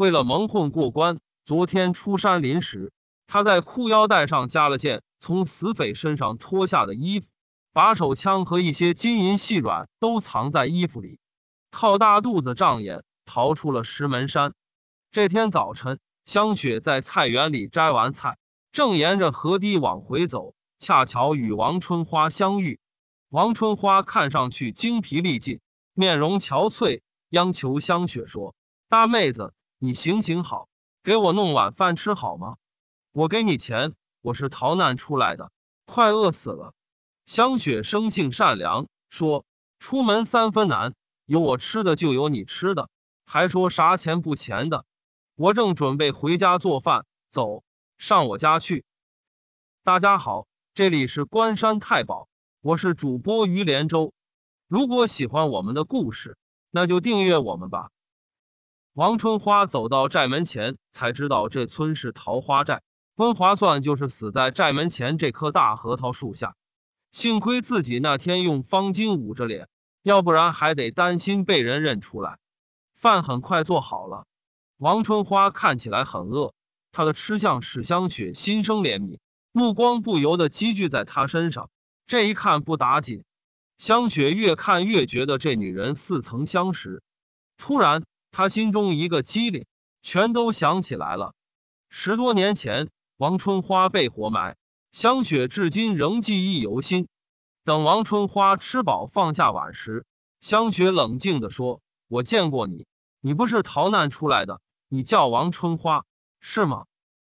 为了蒙混过关，昨天出山临时，他在裤腰带上加了件从死匪身上脱下的衣服，把手枪和一些金银细软都藏在衣服里，靠大肚子障眼逃出了石门山。这天早晨，香雪在菜园里摘完菜，正沿着河堤往回走，恰巧与王春花相遇。王春花看上去精疲力尽，面容憔悴，央求香雪说：“大妹子。”你行行好，给我弄晚饭吃好吗？我给你钱，我是逃难出来的，快饿死了。香雪生性善良，说：“出门三分难，有我吃的就有你吃的。”还说啥钱不钱的。我正准备回家做饭，走上我家去。大家好，这里是关山太保，我是主播于连州。如果喜欢我们的故事，那就订阅我们吧。王春花走到寨门前，才知道这村是桃花寨。温华算就是死在寨门前这棵大核桃树下。幸亏自己那天用方巾捂着脸，要不然还得担心被人认出来。饭很快做好了，王春花看起来很饿，她的吃相使香雪心生怜悯，目光不由得积聚在她身上。这一看不打紧，香雪越看越觉得这女人似曾相识。突然。他心中一个机灵，全都想起来了。十多年前，王春花被活埋，香雪至今仍记忆犹新。等王春花吃饱放下碗时，香雪冷静地说：“我见过你，你不是逃难出来的，你叫王春花是吗？”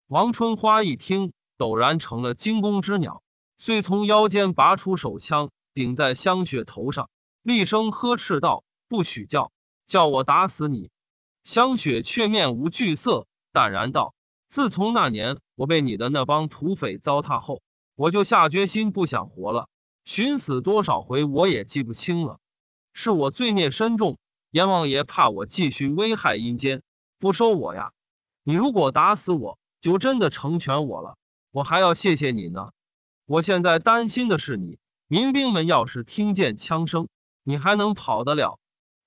王春花一听，陡然成了惊弓之鸟，遂从腰间拔出手枪，顶在香雪头上，厉声呵斥道：“不许叫，叫我打死你！”香雪却面无惧色，淡然道：“自从那年我被你的那帮土匪糟蹋后，我就下决心不想活了。寻死多少回我也记不清了，是我罪孽深重，阎王爷怕我继续危害阴间，不收我呀。你如果打死我，就真的成全我了，我还要谢谢你呢。我现在担心的是你，民兵们要是听见枪声，你还能跑得了？”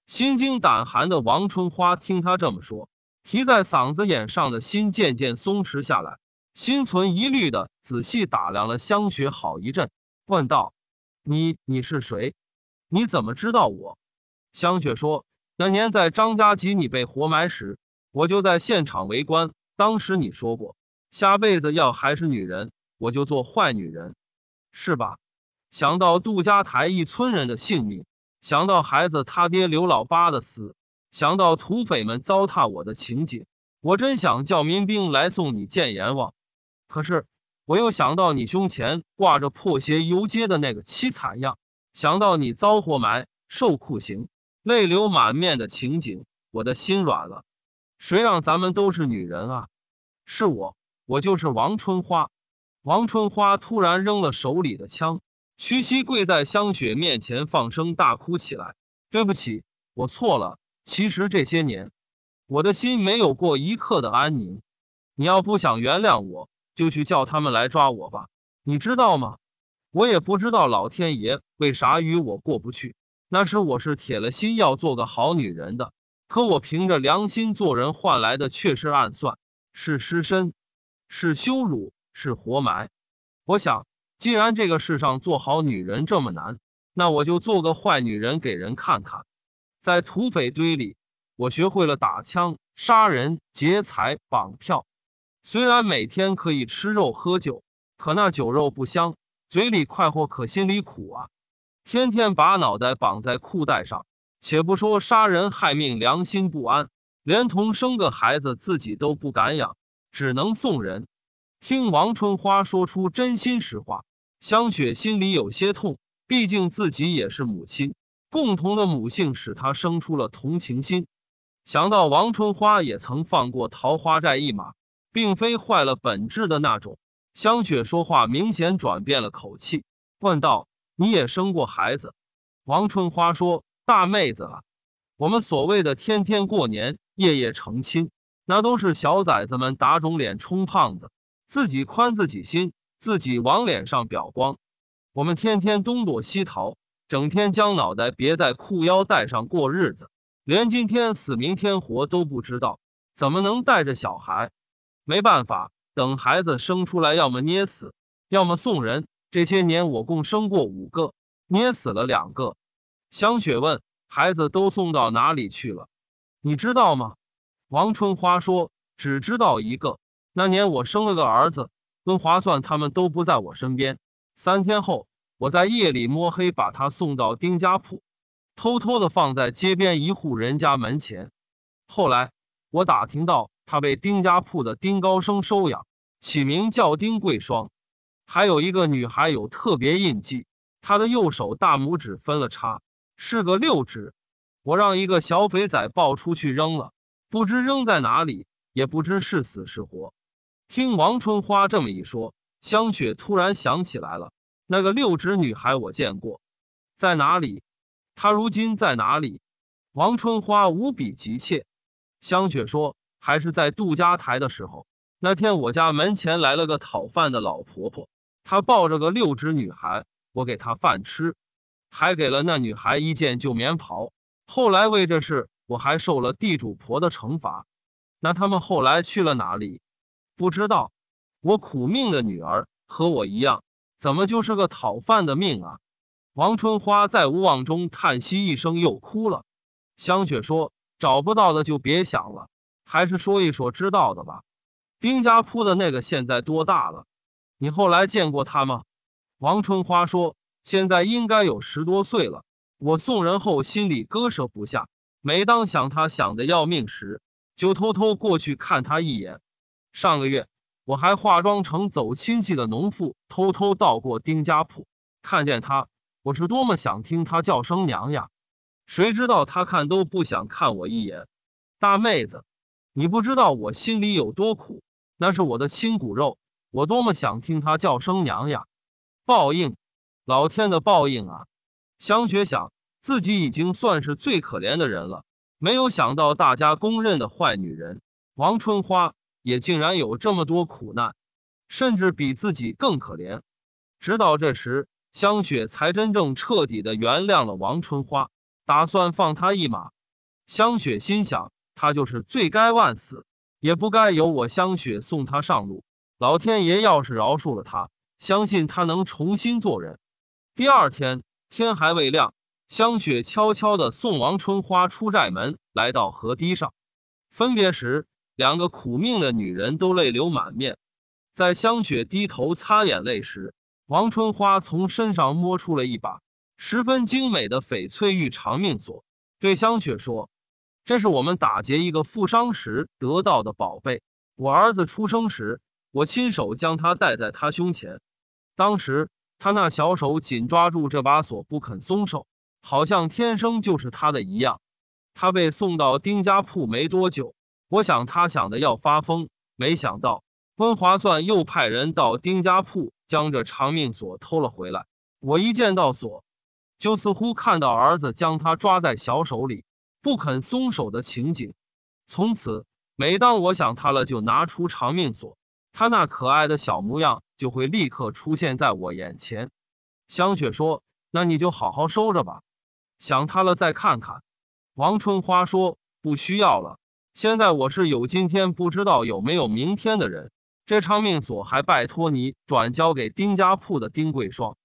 心惊胆寒的王春花听他这么说，提在嗓子眼上的心渐渐松弛下来，心存疑虑的仔细打量了香雪好一阵，问道：“你你是谁？你怎么知道我？”香雪说：“那年在张家集你被活埋时，我就在现场围观。当时你说过，下辈子要还是女人，我就做坏女人，是吧？”想到杜家台一村人的性命。想到孩子他爹刘老八的死，想到土匪们糟蹋我的情景，我真想叫民兵来送你见阎王。可是我又想到你胸前挂着破鞋游街的那个凄惨样，想到你遭祸埋、受酷刑、泪流满面的情景，我的心软了。谁让咱们都是女人啊？是我，我就是王春花。王春花突然扔了手里的枪。屈膝跪在香雪面前，放声大哭起来：“对不起，我错了。其实这些年，我的心没有过一刻的安宁。你要不想原谅我，就去叫他们来抓我吧。你知道吗？我也不知道老天爷为啥与我过不去。那时我是铁了心要做个好女人的，可我凭着良心做人换来的却是暗算，是失身，是羞辱，是活埋。我想。”既然这个世上做好女人这么难，那我就做个坏女人给人看看。在土匪堆里，我学会了打枪、杀人、劫财、绑票。虽然每天可以吃肉喝酒，可那酒肉不香，嘴里快活可心里苦啊！天天把脑袋绑在裤带上，且不说杀人害命良心不安，连同生个孩子自己都不敢养，只能送人。听王春花说出真心实话。香雪心里有些痛，毕竟自己也是母亲，共同的母性使她生出了同情心。想到王春花也曾放过桃花寨一马，并非坏了本质的那种，香雪说话明显转变了口气，问道：“你也生过孩子？”王春花说：“大妹子啊，我们所谓的天天过年，夜夜成亲，那都是小崽子们打肿脸充胖子，自己宽自己心。”自己往脸上表光，我们天天东躲西逃，整天将脑袋别在裤腰带上过日子，连今天死明天活都不知道，怎么能带着小孩？没办法，等孩子生出来，要么捏死，要么送人。这些年我共生过五个，捏死了两个。香雪问：“孩子都送到哪里去了？你知道吗？”王春花说：“只知道一个，那年我生了个儿子。”更划算，他们都不在我身边。三天后，我在夜里摸黑把他送到丁家铺，偷偷的放在街边一户人家门前。后来，我打听到他被丁家铺的丁高升收养，起名叫丁桂霜。还有一个女孩有特别印记，她的右手大拇指分了叉，是个六指。我让一个小肥仔抱出去扔了，不知扔在哪里，也不知是死是活。听王春花这么一说，香雪突然想起来了，那个六指女孩我见过，在哪里？她如今在哪里？王春花无比急切。香雪说：“还是在杜家台的时候，那天我家门前来了个讨饭的老婆婆，她抱着个六指女孩，我给她饭吃，还给了那女孩一件旧棉袍。后来为这事，我还受了地主婆的惩罚。那他们后来去了哪里？”不知道，我苦命的女儿和我一样，怎么就是个讨饭的命啊？王春花在无望中叹息一声，又哭了。香雪说：“找不到的就别想了，还是说一说知道的吧。”丁家铺的那个现在多大了？你后来见过他吗？王春花说：“现在应该有十多岁了。我送人后心里割舍不下，每当想他想的要命时，就偷偷过去看他一眼。”上个月，我还化妆成走亲戚的农妇，偷偷到过丁家铺，看见她，我是多么想听她叫声娘呀！谁知道她看都不想看我一眼。大妹子，你不知道我心里有多苦，那是我的亲骨肉，我多么想听她叫声娘呀！报应，老天的报应啊！香雪想，自己已经算是最可怜的人了，没有想到大家公认的坏女人王春花。也竟然有这么多苦难，甚至比自己更可怜。直到这时，香雪才真正彻底的原谅了王春花，打算放他一马。香雪心想，他就是罪该万死，也不该由我香雪送他上路。老天爷要是饶恕了他，相信他能重新做人。第二天天还未亮，香雪悄悄的送王春花出寨门，来到河堤上，分别时。两个苦命的女人都泪流满面，在香雪低头擦眼泪时，王春花从身上摸出了一把十分精美的翡翠玉长命锁，对香雪说：“这是我们打劫一个富商时得到的宝贝。我儿子出生时，我亲手将他戴在他胸前，当时他那小手紧抓住这把锁不肯松手，好像天生就是他的一样。他被送到丁家铺没多久。”我想他想的要发疯，没想到温华算又派人到丁家铺将这长命锁偷了回来。我一见到锁，就似乎看到儿子将他抓在小手里不肯松手的情景。从此，每当我想他了，就拿出长命锁，他那可爱的小模样就会立刻出现在我眼前。香雪说：“那你就好好收着吧，想他了再看看。”王春花说：“不需要了。”现在我是有今天，不知道有没有明天的人。这长命锁还拜托你转交给丁家铺的丁桂霜，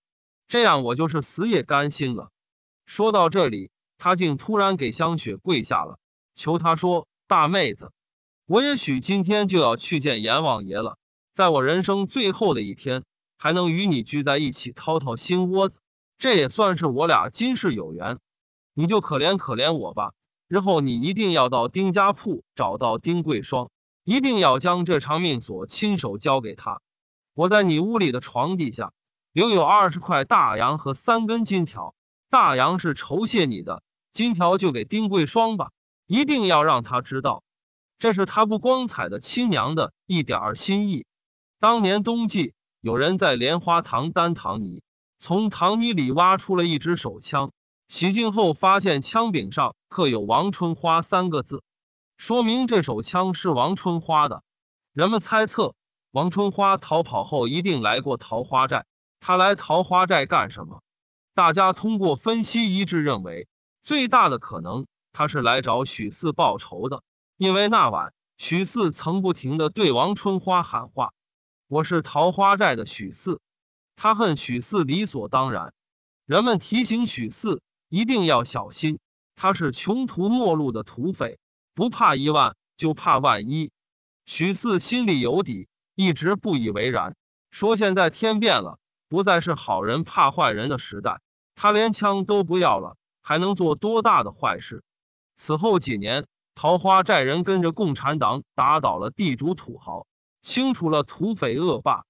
这样我就是死也甘心了。说到这里，他竟突然给香雪跪下了，求她说：“大妹子，我也许今天就要去见阎王爷了，在我人生最后的一天，还能与你聚在一起掏掏心窝子，这也算是我俩今世有缘，你就可怜可怜我吧。”日后你一定要到丁家铺找到丁桂霜，一定要将这长命锁亲手交给他。我在你屋里的床底下留有二十块大洋和三根金条，大洋是酬谢你的，金条就给丁桂霜吧。一定要让他知道，这是他不光彩的亲娘的一点儿心意。当年冬季，有人在莲花塘担塘泥，从塘泥里挖出了一支手枪。洗净后发现枪柄上刻有“王春花”三个字，说明这手枪是王春花的。人们猜测，王春花逃跑后一定来过桃花寨。他来桃花寨干什么？大家通过分析一致认为，最大的可能他是来找许四报仇的。因为那晚许四曾不停地对王春花喊话：“我是桃花寨的许四。”他恨许四理所当然。人们提醒许四。一定要小心，他是穷途末路的土匪，不怕一万就怕万一。许四心里有底，一直不以为然，说：“现在天变了，不再是好人怕坏人的时代。他连枪都不要了，还能做多大的坏事？”此后几年，桃花寨人跟着共产党打倒了地主土豪，清除了土匪恶霸。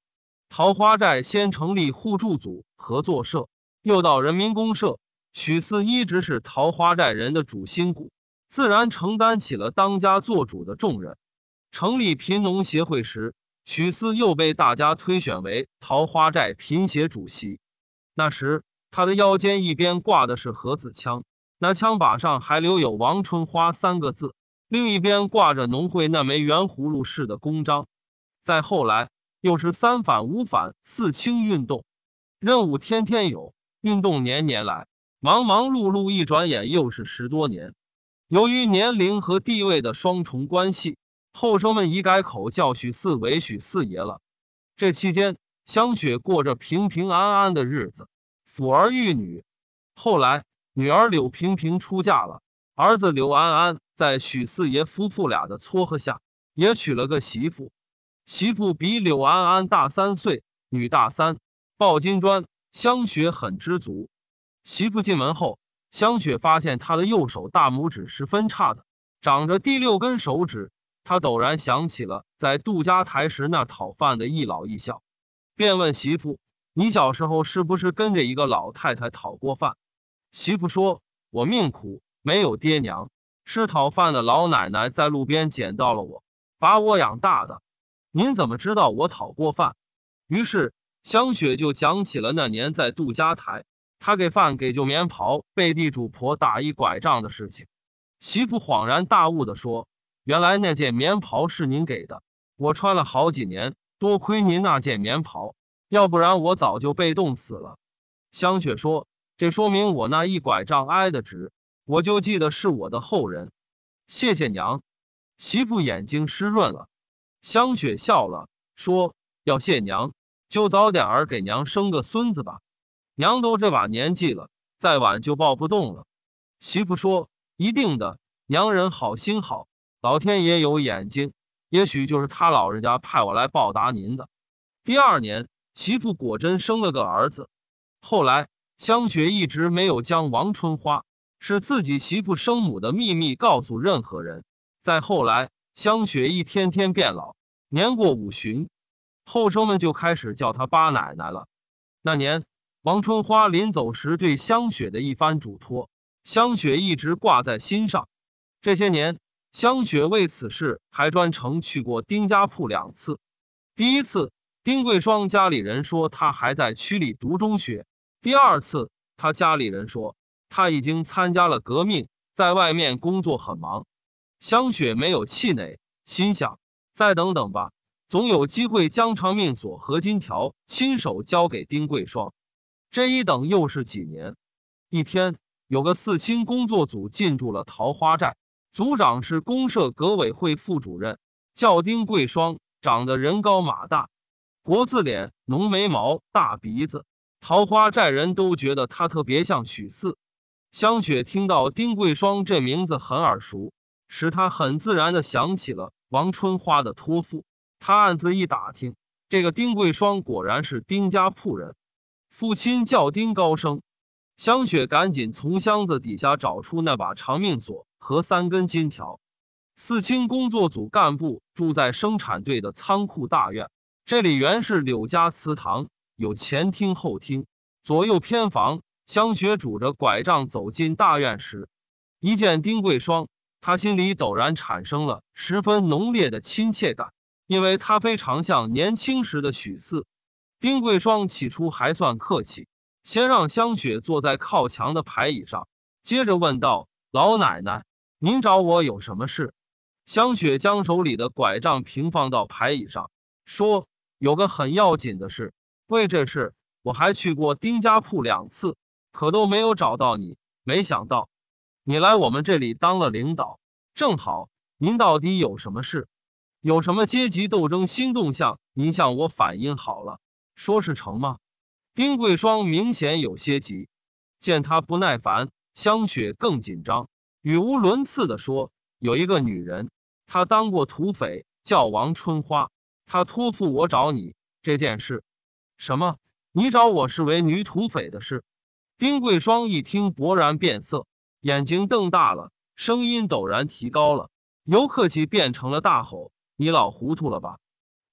桃花寨先成立互助组、合作社，又到人民公社。许四一直是桃花寨人的主心骨，自然承担起了当家做主的重任。成立贫农协会时，许四又被大家推选为桃花寨贫协主席。那时，他的腰间一边挂的是盒子枪，那枪把上还留有王春花三个字；另一边挂着农会那枚圆葫芦式的公章。再后来，又是三反五反四清运动，任务天天有，运动年年来。忙忙碌碌，一转眼又是十多年。由于年龄和地位的双重关系，后生们已改口叫许四为许四爷了。这期间，香雪过着平平安安的日子，抚儿育女。后来，女儿柳平平出嫁了，儿子柳安安在许四爷夫妇俩的撮合下也娶了个媳妇，媳妇比柳安安大三岁，女大三抱金砖。香雪很知足。媳妇进门后，香雪发现他的右手大拇指是分叉的，长着第六根手指。他陡然想起了在杜家台时那讨饭的一老一小，便问媳妇：“你小时候是不是跟着一个老太太讨过饭？”媳妇说：“我命苦，没有爹娘，是讨饭的老奶奶在路边捡到了我，把我养大的。”“您怎么知道我讨过饭？”于是香雪就讲起了那年在杜家台。他给饭给旧棉袍被地主婆打一拐杖的事情，媳妇恍然大悟地说：“原来那件棉袍是您给的，我穿了好几年，多亏您那件棉袍，要不然我早就被冻死了。”香雪说：“这说明我那一拐杖挨得值，我就记得是我的后人，谢谢娘。”媳妇眼睛湿润了，香雪笑了，说：“要谢娘，就早点儿给娘生个孙子吧。”娘都这把年纪了，再晚就抱不动了。媳妇说：“一定的，娘人好心好，老天爷有眼睛，也许就是他老人家派我来报答您的。”第二年，媳妇果真生了个儿子。后来，香雪一直没有将王春花是自己媳妇生母的秘密告诉任何人。再后来，香雪一天天变老，年过五旬，后生们就开始叫她“八奶奶”了。那年。王春花临走时对香雪的一番嘱托，香雪一直挂在心上。这些年，香雪为此事还专程去过丁家铺两次。第一次，丁桂双家里人说他还在区里读中学；第二次，他家里人说他已经参加了革命，在外面工作很忙。香雪没有气馁，心想再等等吧，总有机会将长命锁和金条亲手交给丁桂双。这一等又是几年，一天，有个四清工作组进驻了桃花寨，组长是公社革委会副主任，叫丁桂双，长得人高马大，国字脸，浓眉毛，大鼻子，桃花寨人都觉得他特别像许四。香雪听到丁桂双这名字很耳熟，使他很自然的想起了王春花的托付。他暗自一打听，这个丁桂双果然是丁家铺人。父亲叫丁高升，香雪赶紧从箱子底下找出那把长命锁和三根金条。四清工作组干部住在生产队的仓库大院，这里原是柳家祠堂，有前厅、后厅、左右偏房。香雪拄着拐杖走进大院时，一见丁桂霜，她心里陡然产生了十分浓烈的亲切感，因为她非常像年轻时的许四。丁桂霜起初还算客气，先让香雪坐在靠墙的排椅上，接着问道：“老奶奶，您找我有什么事？”香雪将手里的拐杖平放到排椅上，说：“有个很要紧的事，为这事我还去过丁家铺两次，可都没有找到你。没想到，你来我们这里当了领导，正好，您到底有什么事？有什么阶级斗争新动向？您向我反映好了。”说是成吗？丁桂霜明显有些急，见他不耐烦，香雪更紧张，语无伦次的说：“有一个女人，她当过土匪，叫王春花，她托付我找你这件事。什么？你找我是为女土匪的事？”丁桂霜一听，勃然变色，眼睛瞪大了，声音陡然提高了，由客气变成了大吼：“你老糊涂了吧？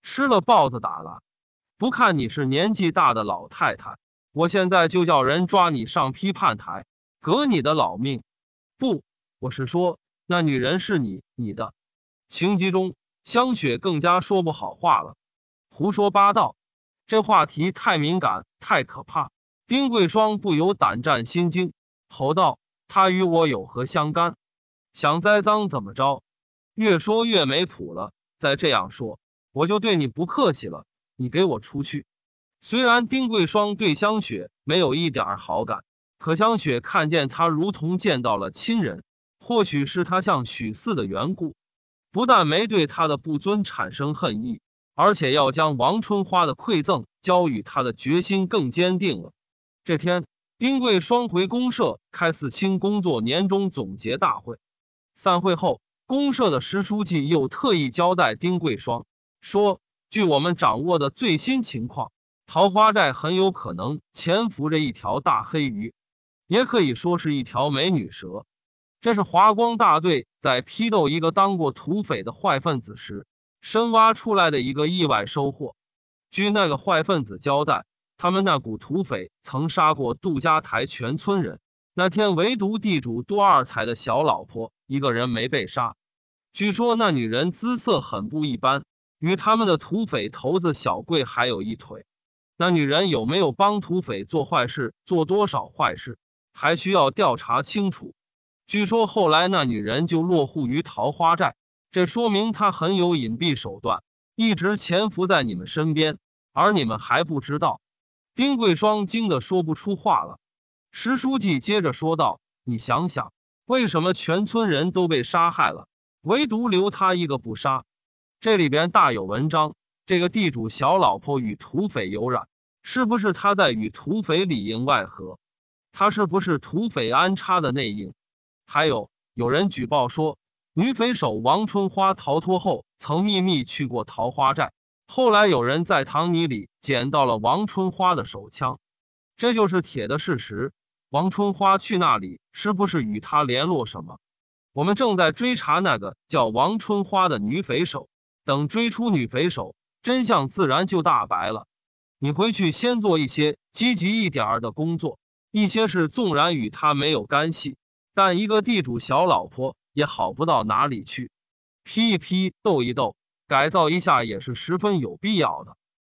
吃了豹子胆了？”不看你是年纪大的老太太，我现在就叫人抓你上批判台，革你的老命！不，我是说那女人是你，你的。情急中，香雪更加说不好话了，胡说八道，这话题太敏感，太可怕。丁桂霜不由胆战心惊，吼道：“他与我有何相干？想栽赃怎么着？越说越没谱了，再这样说我就对你不客气了。”你给我出去！虽然丁桂双对香雪没有一点好感，可香雪看见他如同见到了亲人。或许是他向许四的缘故，不但没对他的不尊产生恨意，而且要将王春花的馈赠交与他的决心更坚定了。这天，丁桂双回公社开四清工作年终总结大会，散会后，公社的石书记又特意交代丁桂双说。据我们掌握的最新情况，桃花寨很有可能潜伏着一条大黑鱼，也可以说是一条美女蛇。这是华光大队在批斗一个当过土匪的坏分子时深挖出来的一个意外收获。据那个坏分子交代，他们那股土匪曾杀过杜家台全村人，那天唯独地主杜二才的小老婆一个人没被杀。据说那女人姿色很不一般。与他们的土匪头子小贵还有一腿，那女人有没有帮土匪做坏事？做多少坏事？还需要调查清楚。据说后来那女人就落户于桃花寨，这说明她很有隐蔽手段，一直潜伏在你们身边，而你们还不知道。丁桂双惊得说不出话了。石书记接着说道：“你想想，为什么全村人都被杀害了，唯独留他一个不杀？”这里边大有文章。这个地主小老婆与土匪有染，是不是他在与土匪里应外合？他是不是土匪安插的内应？还有，有人举报说，女匪首王春花逃脱后，曾秘密去过桃花寨。后来有人在塘泥里捡到了王春花的手枪，这就是铁的事实。王春花去那里是不是与他联络什么？我们正在追查那个叫王春花的女匪首。等追出女匪首，真相自然就大白了。你回去先做一些积极一点儿的工作，一些事纵然与他没有干系，但一个地主小老婆也好不到哪里去，批一批，斗一斗，改造一下也是十分有必要的。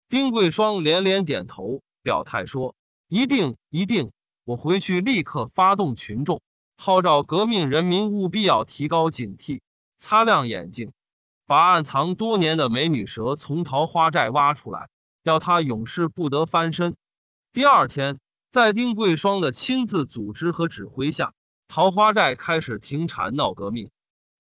丁桂霜连连点头，表态说：“一定，一定！我回去立刻发动群众，号召革命人民务必要提高警惕，擦亮眼睛。”把暗藏多年的美女蛇从桃花寨挖出来，要她永世不得翻身。第二天，在丁桂双的亲自组织和指挥下，桃花寨开始停产闹革命。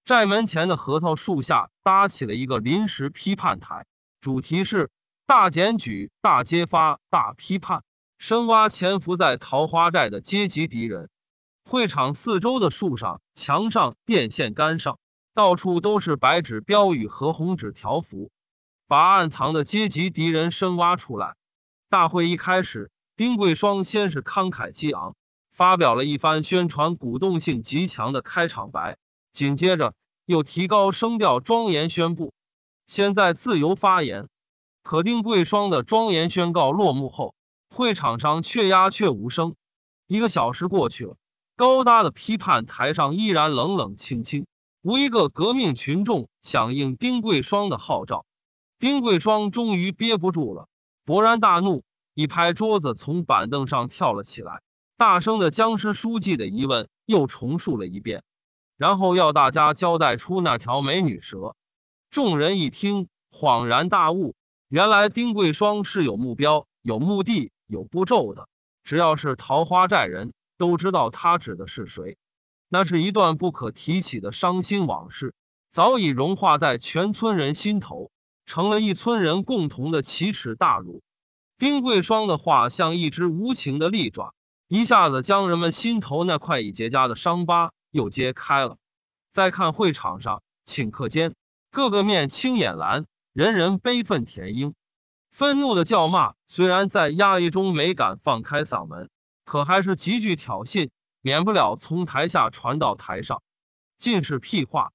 寨门前的核桃树下搭起了一个临时批判台，主题是大检举、大揭发、大批判，深挖潜伏在桃花寨的阶级敌人。会场四周的树上、墙上、电线杆上。到处都是白纸标语和红纸条幅，把暗藏的阶级敌人深挖出来。大会一开始，丁桂双先是慷慨激昂，发表了一番宣传鼓动性极强的开场白，紧接着又提高声调，庄严宣布：“现在自由发言。”可丁桂双的庄严宣告落幕后，会场上却鸦雀无声。一个小时过去了，高大的批判台上依然冷冷清清。无一个革命群众响应丁桂霜的号召，丁桂霜终于憋不住了，勃然大怒，一拍桌子，从板凳上跳了起来，大声的将石书记的疑问又重述了一遍，然后要大家交代出那条美女蛇。众人一听，恍然大悟，原来丁桂霜是有目标、有目的、有步骤的。只要是桃花寨人都知道他指的是谁。那是一段不可提起的伤心往事，早已融化在全村人心头，成了一村人共同的奇耻大辱。丁桂霜的话像一只无情的利爪，一下子将人们心头那块已结痂的伤疤又揭开了。再看会场上，顷刻间，各个面青眼蓝，人人悲愤填膺，愤怒的叫骂虽然在压抑中没敢放开嗓门，可还是极具挑衅。免不了从台下传到台上，尽是屁话，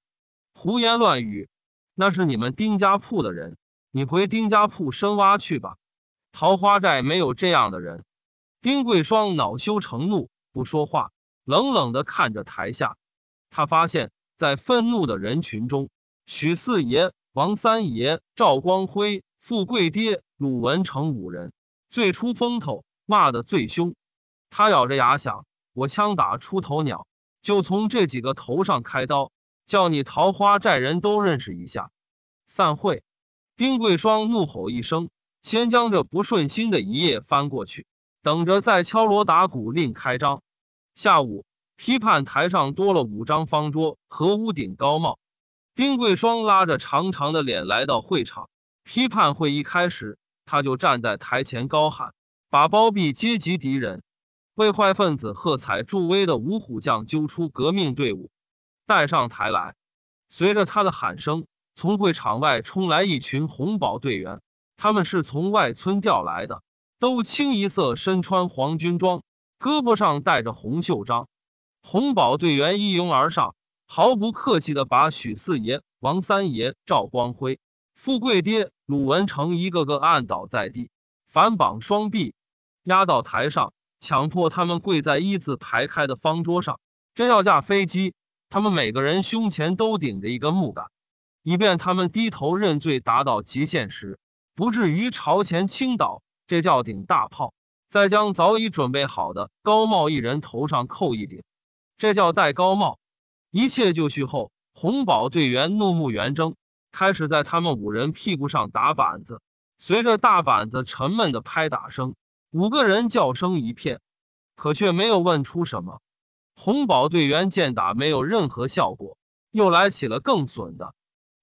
胡言乱语。那是你们丁家铺的人，你回丁家铺深挖去吧。桃花寨没有这样的人。丁桂双恼羞成怒，不说话，冷冷的看着台下。他发现，在愤怒的人群中，许四爷、王三爷、赵光辉、富贵爹、鲁文成五人最出风头，骂的最凶。他咬着牙想。我枪打出头鸟，就从这几个头上开刀，叫你桃花寨人都认识一下。散会！丁桂霜怒吼一声，先将这不顺心的一页翻过去，等着再敲锣打鼓另开张。下午，批判台上多了五张方桌和屋顶高帽。丁桂霜拉着长长的脸来到会场，批判会一开始，他就站在台前高喊：“把包庇阶级敌人！”为坏分子喝彩助威的五虎将揪出革命队伍，带上台来。随着他的喊声，从会场外冲来一群红宝队员，他们是从外村调来的，都清一色身穿黄军装，胳膊上戴着红袖章。红宝队员一拥而上，毫不客气的把许四爷、王三爷、赵光辉、富贵爹、鲁文成一个个按倒在地，反绑双臂，压到台上。强迫他们跪在一字排开的方桌上，真要架飞机；他们每个人胸前都顶着一根木杆，以便他们低头认罪达到极限时不至于朝前倾倒，这叫顶大炮；再将早已准备好的高帽一人头上扣一顶，这叫戴高帽。一切就绪后，红宝队员怒目圆睁，开始在他们五人屁股上打板子。随着大板子沉闷的拍打声。五个人叫声一片，可却没有问出什么。红宝队员见打没有任何效果，又来起了更损的，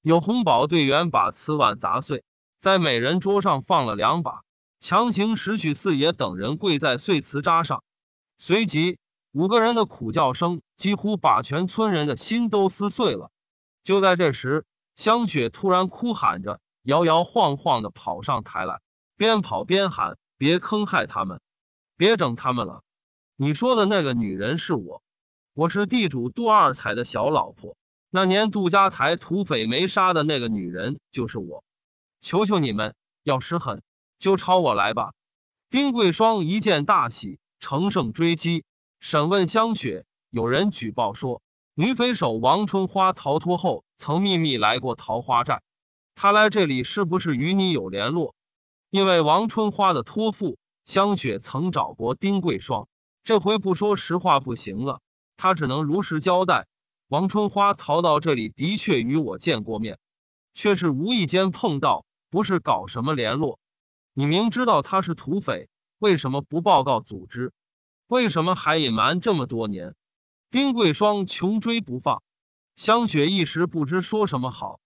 有红宝队员把瓷碗砸碎，在每人桌上放了两把，强行拾取四爷等人跪在碎瓷渣上。随即，五个人的苦叫声几乎把全村人的心都撕碎了。就在这时，香雪突然哭喊着，摇摇晃晃地跑上台来，边跑边喊。别坑害他们，别整他们了。你说的那个女人是我，我是地主杜二彩的小老婆。那年杜家台土匪没杀的那个女人就是我。求求你们，要是狠，就朝我来吧。丁桂双一见大喜，乘胜追击，审问香雪。有人举报说，女匪首王春花逃脱后，曾秘密来过桃花寨。她来这里是不是与你有联络？因为王春花的托付，香雪曾找过丁桂双。这回不说实话不行了，她只能如实交代：王春花逃到这里，的确与我见过面，却是无意间碰到，不是搞什么联络。你明知道他是土匪，为什么不报告组织？为什么还隐瞒这么多年？丁桂双穷追不放，香雪一时不知说什么好。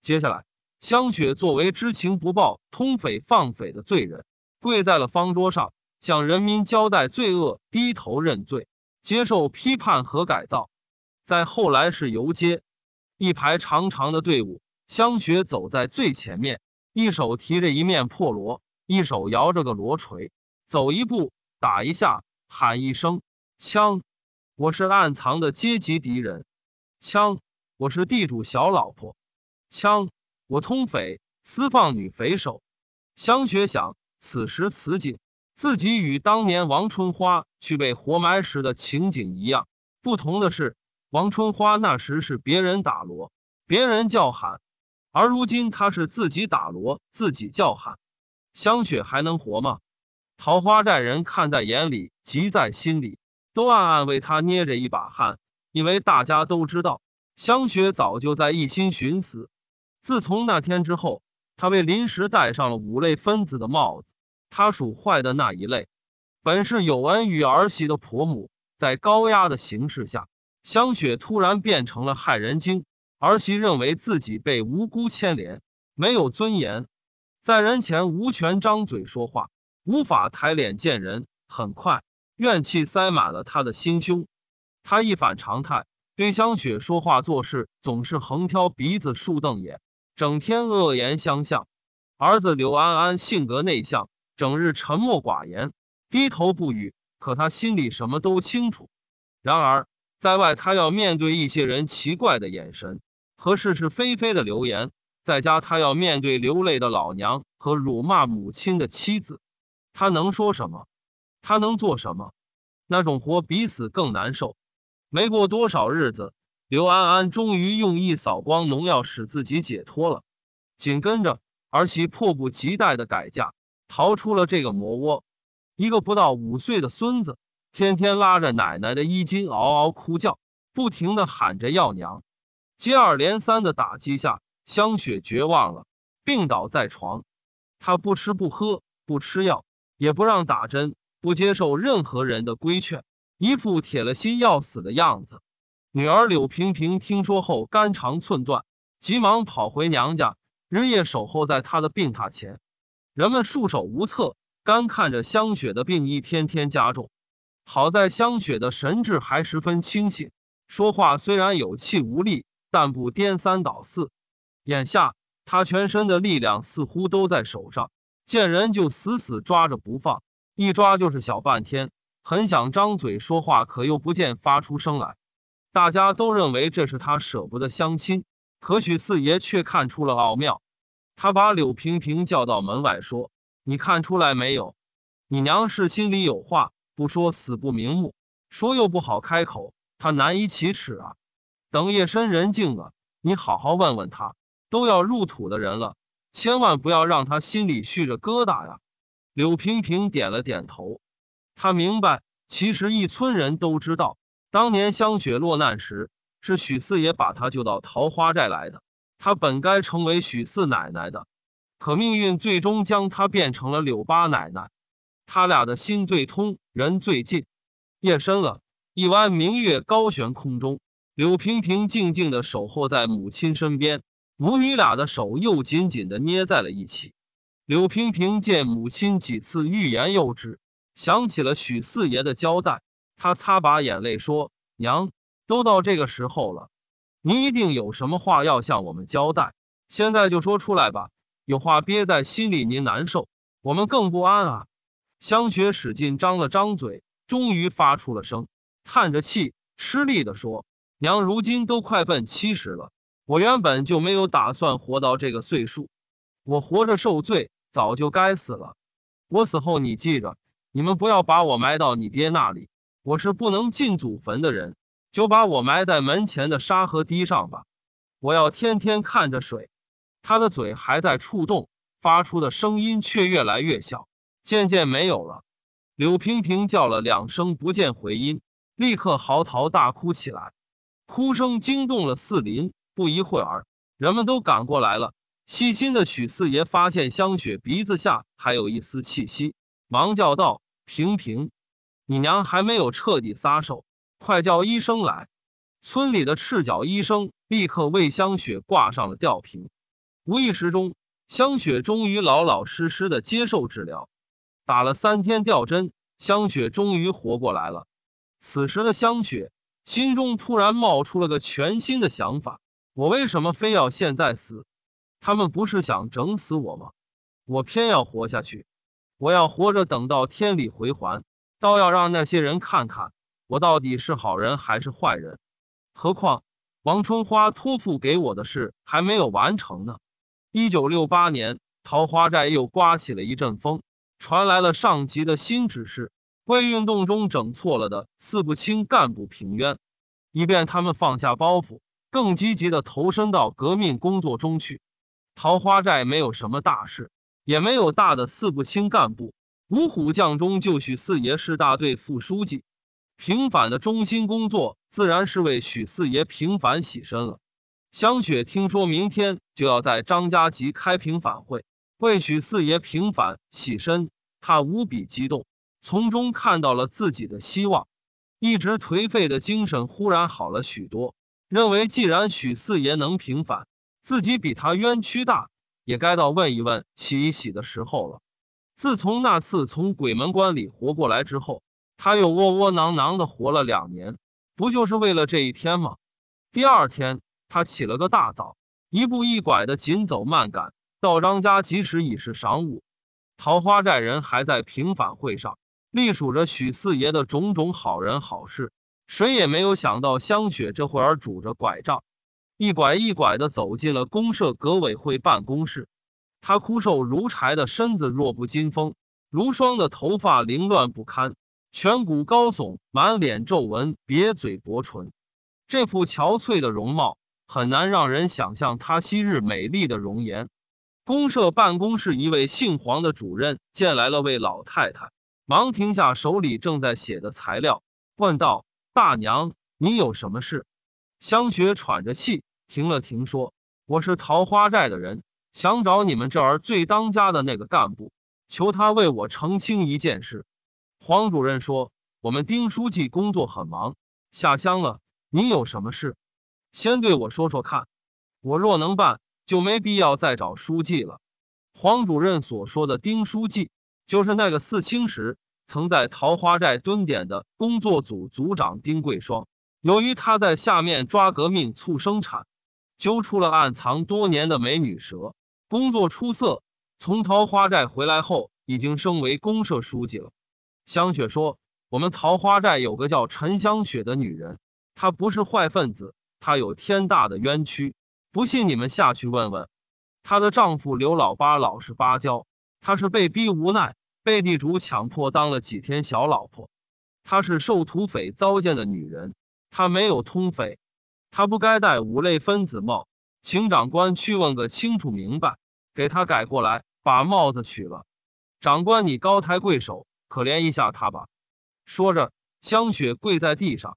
接下来。香雪作为知情不报、通匪放匪的罪人，跪在了方桌上，向人民交代罪恶，低头认罪，接受批判和改造。在后来是游街，一排长长的队伍，香雪走在最前面，一手提着一面破锣，一手摇着个锣锤，走一步打一下，喊一声：“枪！我是暗藏的阶级敌人。”“枪！我是地主小老婆。”“枪！”我通匪私放女匪首，香雪想，此时此景，自己与当年王春花去被活埋时的情景一样。不同的是，王春花那时是别人打锣，别人叫喊，而如今他是自己打锣，自己叫喊。香雪还能活吗？桃花寨人看在眼里，急在心里，都暗暗为他捏着一把汗，因为大家都知道，香雪早就在一心寻死。自从那天之后，他被临时戴上了五类分子的帽子。他属坏的那一类。本是有恩于儿媳的婆母，在高压的形势下，香雪突然变成了害人精。儿媳认为自己被无辜牵连，没有尊严，在人前无权张嘴说话，无法抬脸见人。很快，怨气塞满了他的心胸。他一反常态，对香雪说话做事总是横挑鼻子竖瞪眼。整天恶言相向，儿子刘安安性格内向，整日沉默寡言，低头不语。可他心里什么都清楚。然而在外，他要面对一些人奇怪的眼神和是是非非的流言；在家，他要面对流泪的老娘和辱骂母亲的妻子。他能说什么？他能做什么？那种活比死更难受。没过多少日子。刘安安终于用一扫光农药使自己解脱了，紧跟着儿媳迫不及待的改嫁，逃出了这个魔窝。一个不到五岁的孙子，天天拉着奶奶的衣襟嗷嗷哭叫，不停的喊着要娘。接二连三的打击下，香雪绝望了，病倒在床。她不吃不喝，不吃药，也不让打针，不接受任何人的规劝，一副铁了心要死的样子。女儿柳萍萍听说后，肝肠寸断，急忙跑回娘家，日夜守候在她的病榻前。人们束手无策，干看着香雪的病一天天加重。好在香雪的神志还十分清醒，说话虽然有气无力，但不颠三倒四。眼下她全身的力量似乎都在手上，见人就死死抓着不放，一抓就是小半天。很想张嘴说话，可又不见发出声来。大家都认为这是他舍不得相亲，可许四爷却看出了奥妙。他把柳平平叫到门外说：“你看出来没有？你娘是心里有话不说，死不瞑目；说又不好开口，她难以启齿啊。等夜深人静了，你好好问问他。都要入土的人了，千万不要让他心里蓄着疙瘩呀。”柳平平点了点头，他明白，其实一村人都知道。当年香雪落难时，是许四爷把她救到桃花寨来的。她本该成为许四奶奶的，可命运最终将她变成了柳八奶奶。他俩的心最通，人最近。夜深了，一弯明月高悬空中，柳平平静静地守候在母亲身边，母女俩的手又紧紧地捏在了一起。柳平平见母亲几次欲言又止，想起了许四爷的交代。他擦把眼泪说：“娘，都到这个时候了，您一定有什么话要向我们交代。现在就说出来吧，有话憋在心里，您难受，我们更不安啊。”香雪使劲张了张嘴，终于发出了声，叹着气，吃力地说：“娘，如今都快奔七十了，我原本就没有打算活到这个岁数，我活着受罪，早就该死了。我死后，你记着，你们不要把我埋到你爹那里。”我是不能进祖坟的人，就把我埋在门前的沙河堤上吧。我要天天看着水。他的嘴还在触动，发出的声音却越来越小，渐渐没有了。柳平平叫了两声，不见回音，立刻嚎啕大哭起来。哭声惊动了四邻，不一会儿，人们都赶过来了。细心的许四爷发现香雪鼻子下还有一丝气息，忙叫道：“平平。”你娘还没有彻底撒手，快叫医生来！村里的赤脚医生立刻为香雪挂上了吊瓶。无意识中，香雪终于老老实实的接受治疗。打了三天吊针，香雪终于活过来了。此时的香雪心中突然冒出了个全新的想法：我为什么非要现在死？他们不是想整死我吗？我偏要活下去！我要活着等到天理回还。倒要让那些人看看，我到底是好人还是坏人。何况，王春花托付给我的事还没有完成呢。一九六八年，桃花寨又刮起了一阵风，传来了上级的新指示：为运动中整错了的四不清干部平冤，以便他们放下包袱，更积极地投身到革命工作中去。桃花寨没有什么大事，也没有大的四不清干部。五虎将中就许四爷是大队副书记，平反的中心工作自然是为许四爷平反洗身了。香雪听说明天就要在张家集开平反会，为许四爷平反洗身，他无比激动，从中看到了自己的希望，一直颓废的精神忽然好了许多。认为既然许四爷能平反，自己比他冤屈大，也该到问一问、洗一洗的时候了。自从那次从鬼门关里活过来之后，他又窝窝囊囊的活了两年，不就是为了这一天吗？第二天，他起了个大早，一步一拐的紧走慢赶到张家。即使已是晌午，桃花寨人还在平反会上，隶属着许四爷的种种好人好事。谁也没有想到，香雪这会儿拄着拐杖，一拐一拐的走进了公社革委会办公室。她枯瘦如柴的身子弱不禁风，如霜的头发凌乱不堪，颧骨高耸，满脸皱纹，瘪嘴薄唇，这副憔悴的容貌很难让人想象她昔日美丽的容颜。公社办公室一位姓黄的主任见来了位老太太，忙停下手里正在写的材料，问道：“大娘，你有什么事？”香雪喘着气停了停，说：“我是桃花寨的人。”想找你们这儿最当家的那个干部，求他为我澄清一件事。黄主任说：“我们丁书记工作很忙，下乡了。你有什么事，先对我说说看。我若能办，就没必要再找书记了。”黄主任所说的丁书记，就是那个四清时曾在桃花寨蹲点的工作组组长丁桂双。由于他在下面抓革命促生产，揪出了暗藏多年的美女蛇。工作出色，从桃花寨回来后，已经升为公社书记了。香雪说：“我们桃花寨有个叫陈香雪的女人，她不是坏分子，她有天大的冤屈。不信你们下去问问。她的丈夫刘老八老实巴交，她是被逼无奈，被地主强迫当了几天小老婆。她是受土匪糟践的女人，她没有通匪，她不该戴五类分子帽。”请长官去问个清楚明白，给他改过来，把帽子取了。长官，你高抬贵手，可怜一下他吧。说着，香雪跪在地上，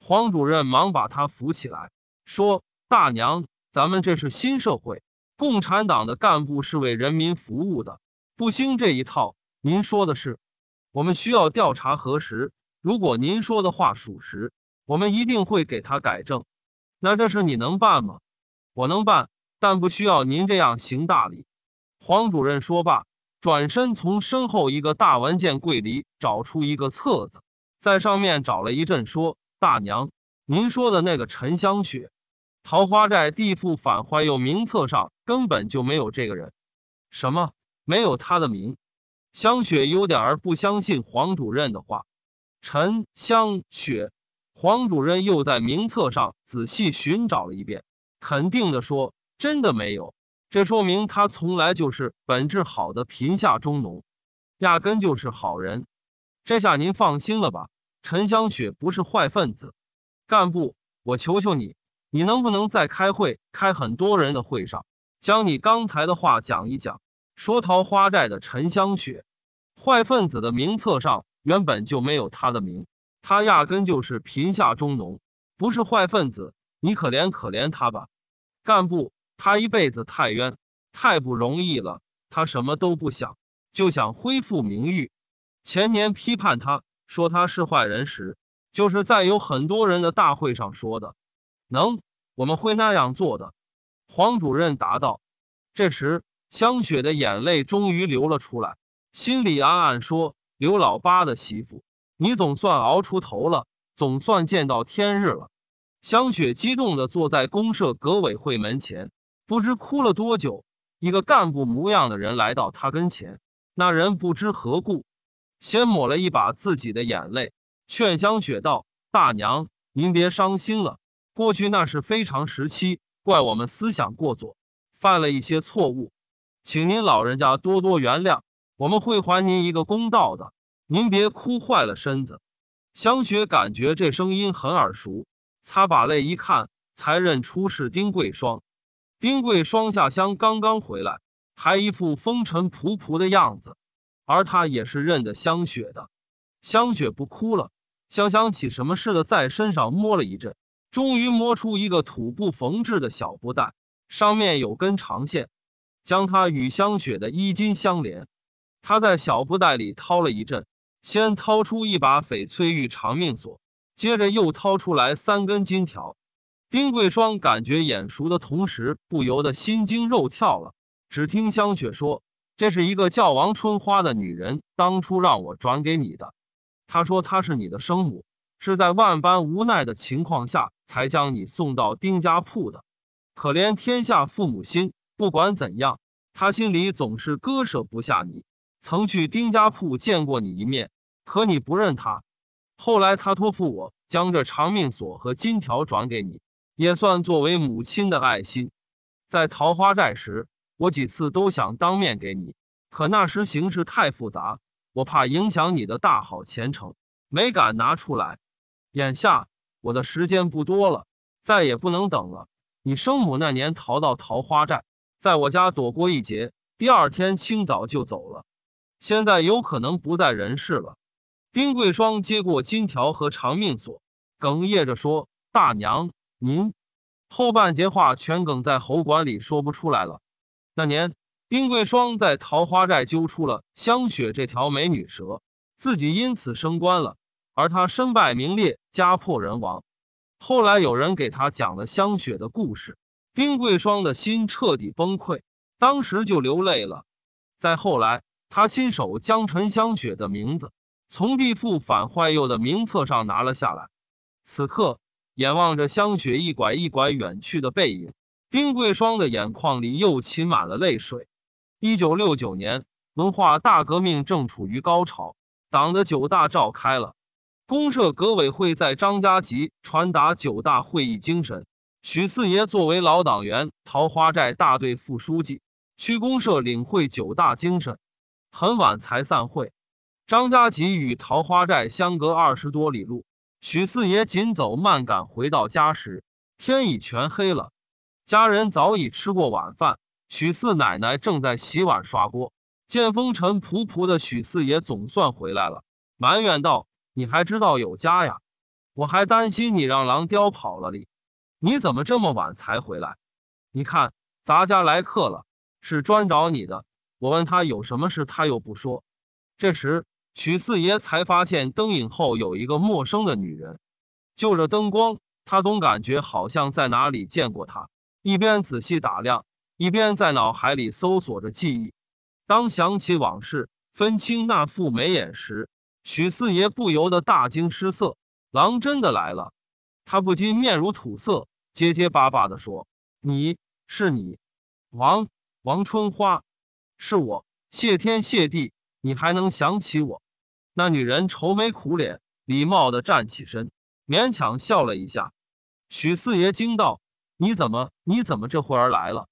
黄主任忙把他扶起来，说：“大娘，咱们这是新社会，共产党的干部是为人民服务的，不兴这一套。您说的是，我们需要调查核实。如果您说的话属实，我们一定会给他改正。那这事你能办吗？”我能办，但不需要您这样行大礼。”黄主任说罢，转身从身后一个大文件柜里找出一个册子，在上面找了一阵，说：“大娘，您说的那个陈香雪，桃花寨地富反坏右名册上根本就没有这个人。什么？没有他的名？”香雪有点儿不相信黄主任的话。陈香雪。黄主任又在名册上仔细寻找了一遍。肯定的说，真的没有，这说明他从来就是本质好的贫下中农，压根就是好人。这下您放心了吧？陈香雪不是坏分子，干部，我求求你，你能不能在开会开很多人的会上，将你刚才的话讲一讲，说桃花寨的陈香雪，坏分子的名册上原本就没有他的名，他压根就是贫下中农，不是坏分子。你可怜可怜他吧，干部，他一辈子太冤，太不容易了。他什么都不想，就想恢复名誉。前年批判他说他是坏人时，就是在有很多人的大会上说的。能，我们会那样做的。”黄主任答道。这时，香雪的眼泪终于流了出来，心里暗暗说：“刘老八的媳妇，你总算熬出头了，总算见到天日了。”香雪激动地坐在公社革委会门前，不知哭了多久。一个干部模样的人来到她跟前，那人不知何故，先抹了一把自己的眼泪，劝香雪道：“大娘，您别伤心了。过去那是非常时期，怪我们思想过左，犯了一些错误，请您老人家多多原谅。我们会还您一个公道的。您别哭坏了身子。”香雪感觉这声音很耳熟。擦把泪一看，才认出是丁桂霜。丁桂霜下乡刚刚回来，还一副风尘仆仆的样子。而他也是认得香雪的。香雪不哭了，香想起什么似的，在身上摸了一阵，终于摸出一个土布缝制的小布袋，上面有根长线，将它与香雪的衣襟相连。他在小布袋里掏了一阵，先掏出一把翡翠玉长命锁。接着又掏出来三根金条，丁桂霜感觉眼熟的同时，不由得心惊肉跳了。只听香雪说：“这是一个叫王春花的女人，当初让我转给你的。她说她是你的生母，是在万般无奈的情况下才将你送到丁家铺的。可怜天下父母心，不管怎样，她心里总是割舍不下你。曾去丁家铺见过你一面，可你不认她。”后来他托付我将这长命锁和金条转给你，也算作为母亲的爱心。在桃花寨时，我几次都想当面给你，可那时形势太复杂，我怕影响你的大好前程，没敢拿出来。眼下我的时间不多了，再也不能等了。你生母那年逃到桃花寨，在我家躲过一劫，第二天清早就走了，现在有可能不在人世了。丁桂霜接过金条和长命锁，哽咽着说：“大娘，您……后半截话全梗在喉管里说不出来了。”那年，丁桂霜在桃花寨揪出了香雪这条美女蛇，自己因此升官了，而她身败名裂，家破人亡。后来有人给他讲了香雪的故事，丁桂霜的心彻底崩溃，当时就流泪了。再后来，他亲手将陈香雪的名字。从地富反坏右的名册上拿了下来。此刻，眼望着香雪一拐一拐远去的背影，丁桂霜的眼眶里又噙满了泪水。一九六九年，文化大革命正处于高潮，党的九大召开了。公社革委会在张家集传达九大会议精神。许四爷作为老党员，桃花寨大队副书记，区公社领会九大精神，很晚才散会。张家集与桃花寨相隔二十多里路，许四爷紧走慢赶回到家时，天已全黑了。家人早已吃过晚饭，许四奶奶正在洗碗刷锅，见风尘仆仆的许四爷总算回来了，埋怨道：“你还知道有家呀？我还担心你让狼叼跑了哩。你怎么这么晚才回来？你看咱家来客了，是专找你的。我问他有什么事，他又不说。这时。”许四爷才发现灯影后有一个陌生的女人，就着灯光，他总感觉好像在哪里见过她。一边仔细打量，一边在脑海里搜索着记忆。当想起往事，分清那副眉眼时，许四爷不由得大惊失色。狼真的来了，他不禁面如土色，结结巴巴地说：“你是你，王王春花，是我。谢天谢地，你还能想起我。”那女人愁眉苦脸，礼貌的站起身，勉强笑了一下。许四爷惊道：“你怎么，你怎么这会儿来了？”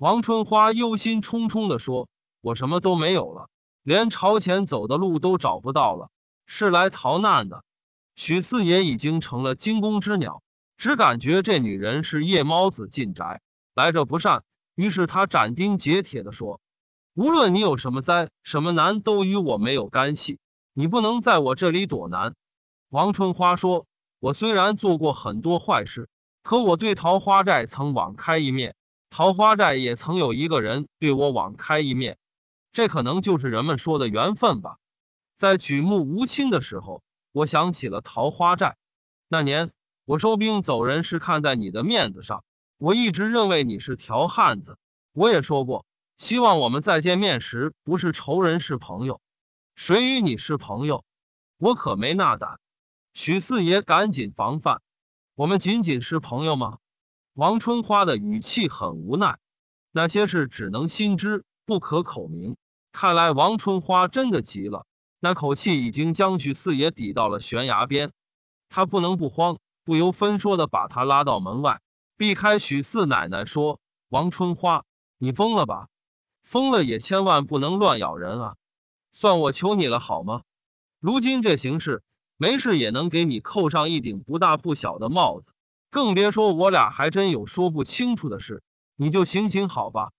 王春花忧心忡忡地说：“我什么都没有了，连朝前走的路都找不到了，是来逃难的。”许四爷已经成了惊弓之鸟，只感觉这女人是夜猫子进宅，来者不善。于是他斩钉截铁地说：“无论你有什么灾，什么难，都与我没有干系。”你不能在我这里躲难。”王春花说，“我虽然做过很多坏事，可我对桃花寨曾网开一面，桃花寨也曾有一个人对我网开一面，这可能就是人们说的缘分吧。在举目无亲的时候，我想起了桃花寨。那年我收兵走人是看在你的面子上，我一直认为你是条汉子。我也说过，希望我们再见面时不是仇人是朋友。”谁与你是朋友？我可没那胆。许四爷赶紧防范。我们仅仅是朋友吗？王春花的语气很无奈。那些事只能心知，不可口明。看来王春花真的急了，那口气已经将许四爷抵到了悬崖边。他不能不慌，不由分说的把他拉到门外，避开许四奶奶说：“王春花，你疯了吧？疯了也千万不能乱咬人啊！”算我求你了好吗？如今这形势，没事也能给你扣上一顶不大不小的帽子，更别说我俩还真有说不清楚的事。你就行行好吧。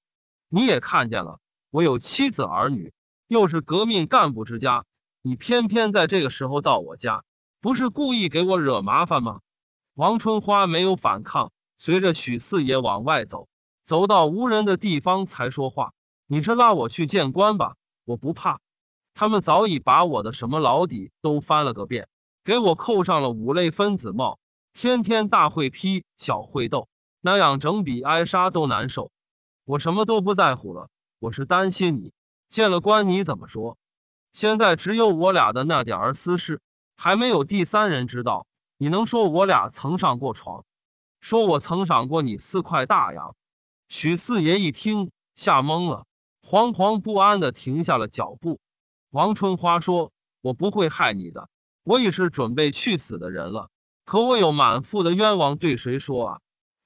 你也看见了，我有妻子儿女，又是革命干部之家，你偏偏在这个时候到我家，不是故意给我惹麻烦吗？王春花没有反抗，随着许四爷往外走，走到无人的地方才说话：“你这拉我去见官吧，我不怕。”他们早已把我的什么老底都翻了个遍，给我扣上了五类分子帽，天天大会批，小会斗，那样整比挨杀都难受。我什么都不在乎了，我是担心你见了官你怎么说。现在只有我俩的那点儿私事，还没有第三人知道。你能说我俩曾上过床，说我曾赏过你四块大洋？许四爷一听吓懵了，惶惶不安地停下了脚步。王春花说：“我不会害你的，我已是准备去死的人了。可我有满腹的冤枉，对谁说啊？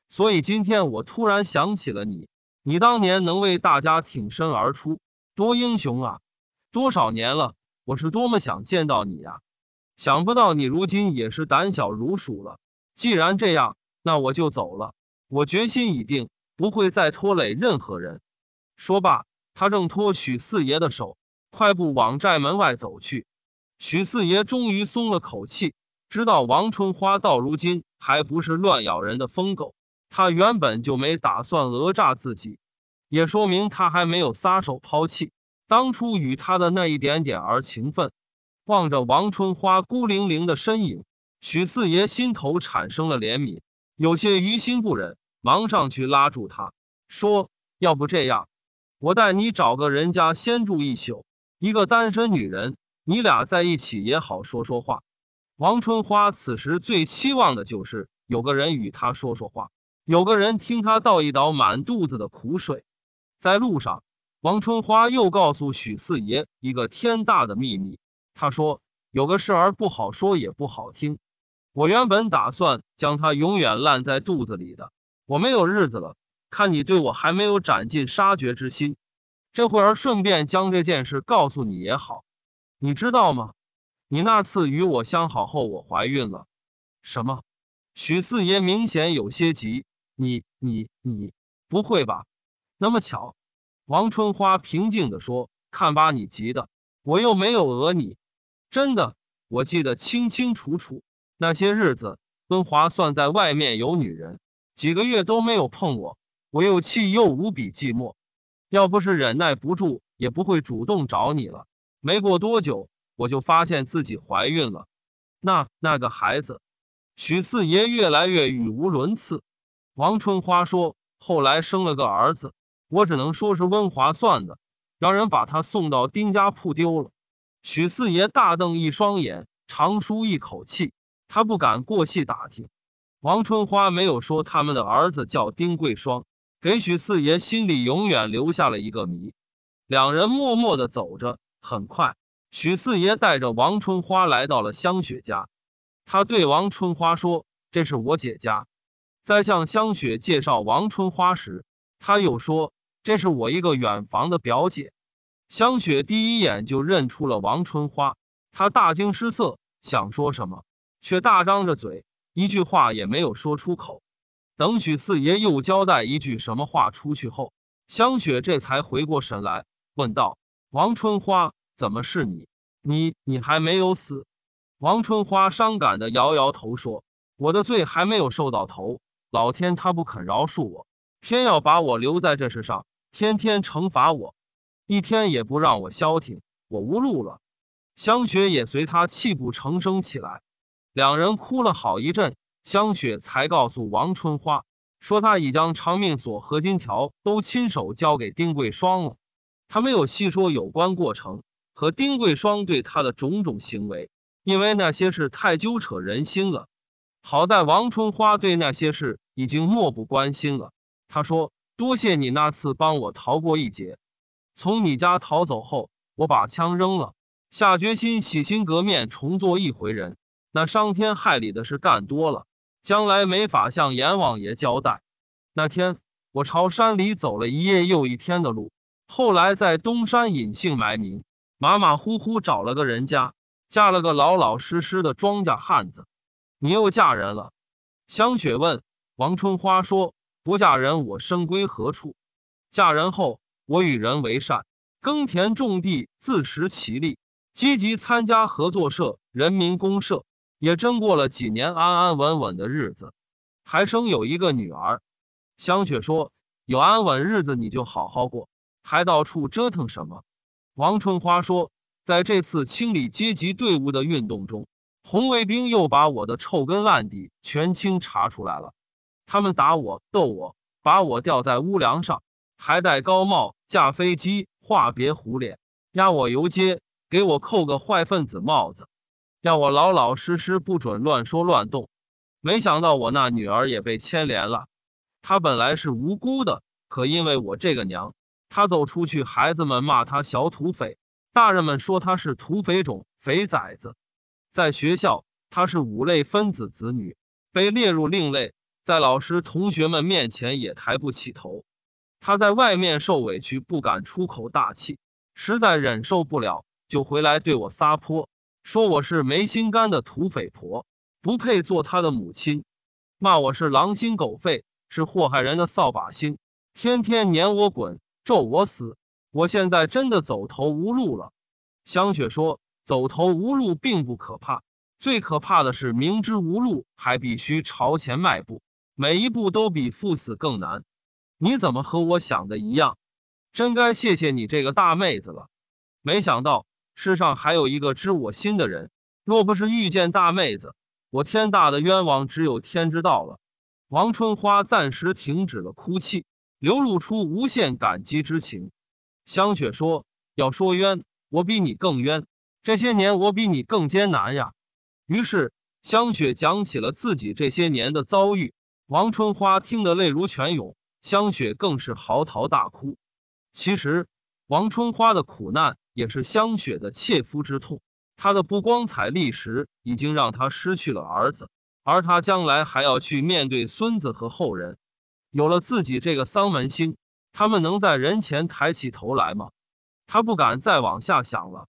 所以今天我突然想起了你，你当年能为大家挺身而出，多英雄啊！多少年了，我是多么想见到你呀！想不到你如今也是胆小如鼠了。既然这样，那我就走了。我决心已定，不会再拖累任何人。”说罢，他正脱许四爷的手。快步往寨门外走去，许四爷终于松了口气，知道王春花到如今还不是乱咬人的疯狗。他原本就没打算讹诈自己，也说明他还没有撒手抛弃当初与他的那一点点儿情分。望着王春花孤零零的身影，许四爷心头产生了怜悯，有些于心不忍，忙上去拉住他说：“要不这样，我带你找个人家先住一宿。”一个单身女人，你俩在一起也好说说话。王春花此时最期望的就是有个人与她说说话，有个人听她倒一倒满肚子的苦水。在路上，王春花又告诉许四爷一个天大的秘密。她说：“有个事儿不好说也不好听，我原本打算将它永远烂在肚子里的。我没有日子了，看你对我还没有斩尽杀绝之心。”这会儿顺便将这件事告诉你也好，你知道吗？你那次与我相好后，我怀孕了。什么？许四爷明显有些急。你、你、你，不会吧？那么巧？王春花平静的说：“看把你急的，我又没有讹你，真的。我记得清清楚楚，那些日子，温华算在外面有女人，几个月都没有碰我，我又气又无比寂寞。”要不是忍耐不住，也不会主动找你了。没过多久，我就发现自己怀孕了。那那个孩子，许四爷越来越语无伦次。王春花说，后来生了个儿子，我只能说是温华算的，让人把他送到丁家铺丢了。许四爷大瞪一双眼，长舒一口气，他不敢过细打听。王春花没有说他们的儿子叫丁桂双。给许四爷心里永远留下了一个谜。两人默默的走着，很快，许四爷带着王春花来到了香雪家。他对王春花说：“这是我姐家。”在向香雪介绍王春花时，他又说：“这是我一个远房的表姐。”香雪第一眼就认出了王春花，她大惊失色，想说什么，却大张着嘴，一句话也没有说出口。等许四爷又交代一句什么话出去后，香雪这才回过神来，问道：“王春花，怎么是你？你你还没有死？”王春花伤感的摇摇头说：“我的罪还没有受到头，老天他不肯饶恕我，偏要把我留在这世上，天天惩罚我，一天也不让我消停。我无路了。”香雪也随他泣不成声起来，两人哭了好一阵。香雪才告诉王春花，说她已将长命锁和金条都亲手交给丁桂双了。她没有细说有关过程和丁桂双对她的种种行为，因为那些事太揪扯人心了。好在王春花对那些事已经漠不关心了。她说：“多谢你那次帮我逃过一劫。从你家逃走后，我把枪扔了，下决心洗心革面，重做一回人。那伤天害理的事干多了。”将来没法向阎王爷交代。那天我朝山里走了一夜又一天的路，后来在东山隐姓埋名，马马虎虎找了个人家，嫁了个老老实实的庄稼汉子。你又嫁人了？香雪问王春花说：“不嫁人，我身归何处？嫁人后，我与人为善，耕田种地，自食其力，积极参加合作社、人民公社。”也真过了几年安安稳稳的日子，还生有一个女儿。香雪说：“有安稳日子，你就好好过，还到处折腾什么？”王春花说：“在这次清理阶级队伍的运动中，红卫兵又把我的臭根烂底全清查出来了。他们打我、斗我，把我吊在屋梁上，还戴高帽、架飞机、画别胡脸，压我游街，给我扣个坏分子帽子。”让我老老实实，不准乱说乱动。没想到我那女儿也被牵连了。她本来是无辜的，可因为我这个娘，她走出去，孩子们骂她小土匪，大人们说她是土匪种、肥崽子。在学校，她是五类分子子女，被列入另类，在老师、同学们面前也抬不起头。她在外面受委屈，不敢出口大气，实在忍受不了，就回来对我撒泼。说我是没心肝的土匪婆，不配做他的母亲，骂我是狼心狗肺，是祸害人的扫把星，天天撵我滚，咒我死。我现在真的走投无路了。香雪说：“走投无路并不可怕，最可怕的是明知无路还必须朝前迈步，每一步都比赴死更难。”你怎么和我想的一样？真该谢谢你这个大妹子了。没想到。世上还有一个知我心的人，若不是遇见大妹子，我天大的冤枉只有天知道了。王春花暂时停止了哭泣，流露出无限感激之情。香雪说：“要说冤，我比你更冤。这些年，我比你更艰难呀。”于是，香雪讲起了自己这些年的遭遇。王春花听得泪如泉涌，香雪更是嚎啕大哭。其实，王春花的苦难。也是香雪的切肤之痛。她的不光彩历史已经让她失去了儿子，而她将来还要去面对孙子和后人。有了自己这个丧门星，他们能在人前抬起头来吗？她不敢再往下想了。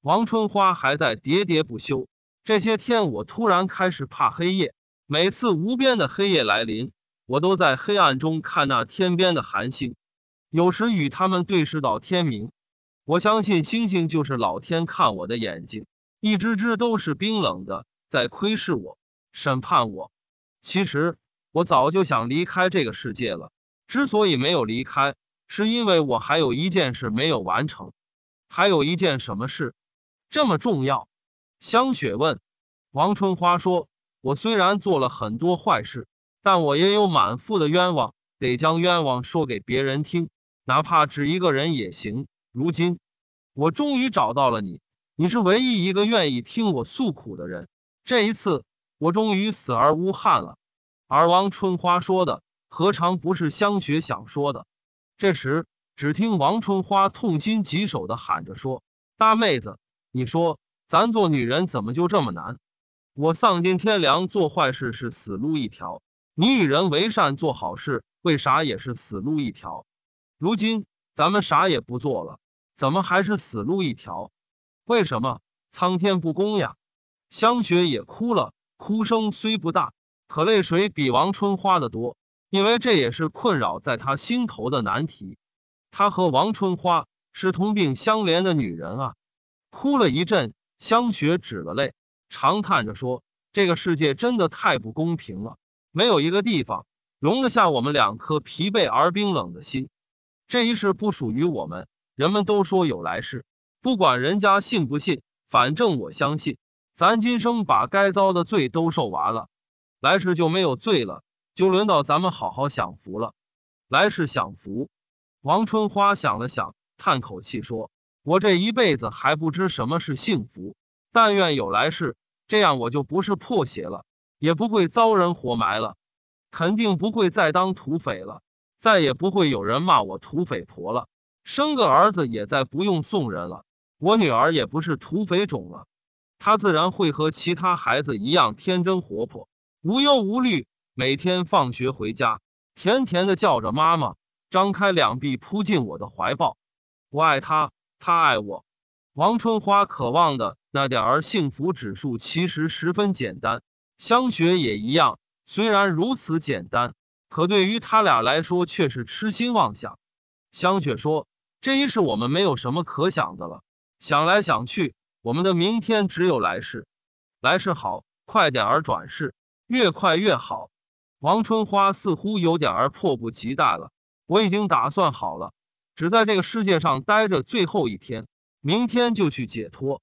王春花还在喋喋不休。这些天，我突然开始怕黑夜。每次无边的黑夜来临，我都在黑暗中看那天边的寒星，有时与他们对视到天明。我相信星星就是老天看我的眼睛，一只只都是冰冷的，在窥视我、审判我。其实我早就想离开这个世界了，之所以没有离开，是因为我还有一件事没有完成，还有一件什么事这么重要？香雪问。王春花说：“我虽然做了很多坏事，但我也有满腹的冤枉，得将冤枉说给别人听，哪怕只一个人也行。”如今，我终于找到了你，你是唯一一个愿意听我诉苦的人。这一次，我终于死而无憾了。而王春花说的，何尝不是香雪想说的？这时，只听王春花痛心疾首的喊着说：“大妹子，你说咱做女人怎么就这么难？我丧尽天良做坏事是死路一条，你与人为善做好事为啥也是死路一条？如今咱们啥也不做了。”怎么还是死路一条？为什么苍天不公呀？香雪也哭了，哭声虽不大，可泪水比王春花的多，因为这也是困扰在她心头的难题。她和王春花是同病相怜的女人啊！哭了一阵，香雪止了泪，长叹着说：“这个世界真的太不公平了，没有一个地方容得下我们两颗疲惫而冰冷的心。这一世不属于我们。”人们都说有来世，不管人家信不信，反正我相信。咱今生把该遭的罪都受完了，来世就没有罪了，就轮到咱们好好享福了。来世享福。王春花想了想，叹口气说：“我这一辈子还不知什么是幸福，但愿有来世，这样我就不是破鞋了，也不会遭人活埋了，肯定不会再当土匪了，再也不会有人骂我土匪婆了。”生个儿子也再不用送人了，我女儿也不是土匪种了，她自然会和其他孩子一样天真活泼，无忧无虑。每天放学回家，甜甜的叫着妈妈，张开两臂扑进我的怀抱。我爱她，她爱我。王春花渴望的那点儿幸福指数其实十分简单，香雪也一样。虽然如此简单，可对于他俩来说却是痴心妄想。香雪说。这一世我们没有什么可想的了，想来想去，我们的明天只有来世，来世好，快点儿转世，越快越好。王春花似乎有点儿迫不及待了。我已经打算好了，只在这个世界上待着最后一天，明天就去解脱。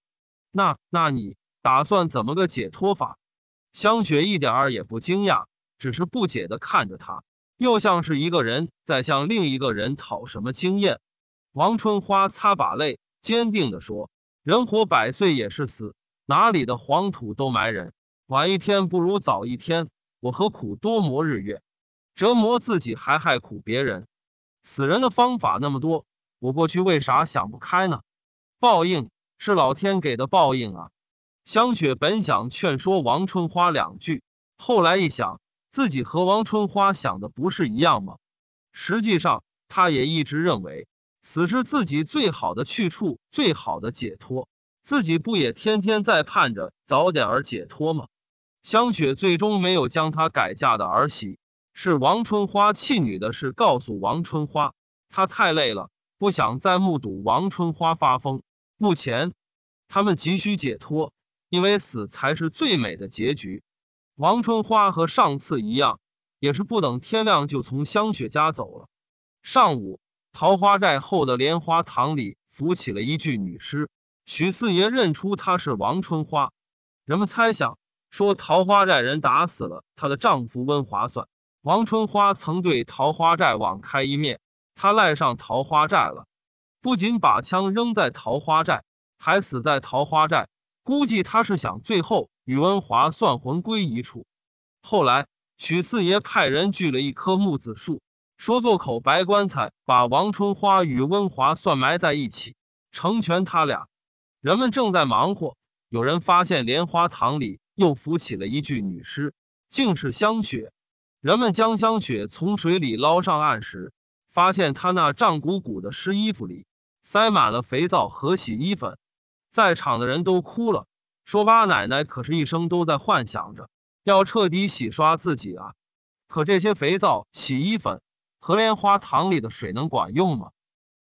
那，那你打算怎么个解脱法？香雪一点儿也不惊讶，只是不解的看着他，又像是一个人在向另一个人讨什么经验。王春花擦把泪，坚定地说：“人活百岁也是死，哪里的黄土都埋人。晚一天不如早一天，我何苦多磨日月，折磨自己还害苦别人？死人的方法那么多，我过去为啥想不开呢？报应是老天给的报应啊！”香雪本想劝说王春花两句，后来一想，自己和王春花想的不是一样吗？实际上，她也一直认为。死是自己最好的去处，最好的解脱。自己不也天天在盼着早点儿解脱吗？香雪最终没有将她改嫁的儿媳是王春花弃女的事告诉王春花，她太累了，不想再目睹王春花发疯。目前，他们急需解脱，因为死才是最美的结局。王春花和上次一样，也是不等天亮就从香雪家走了。上午。桃花寨后的莲花塘里浮起了一具女尸，许四爷认出她是王春花。人们猜想说，桃花寨人打死了她的丈夫温华算。王春花曾对桃花寨网开一面，她赖上桃花寨了，不仅把枪扔在桃花寨，还死在桃花寨。估计她是想最后与温华算魂归一处。后来，许四爷派人锯了一棵木子树。说做口白棺材，把王春花与温华算埋在一起，成全他俩。人们正在忙活，有人发现莲花塘里又浮起了一具女尸，竟是香雪。人们将香雪从水里捞上岸时，发现她那胀鼓鼓的湿衣服里塞满了肥皂和洗衣粉。在场的人都哭了，说八奶奶可是一生都在幻想着要彻底洗刷自己啊，可这些肥皂、洗衣粉。荷莲花塘里的水能管用吗？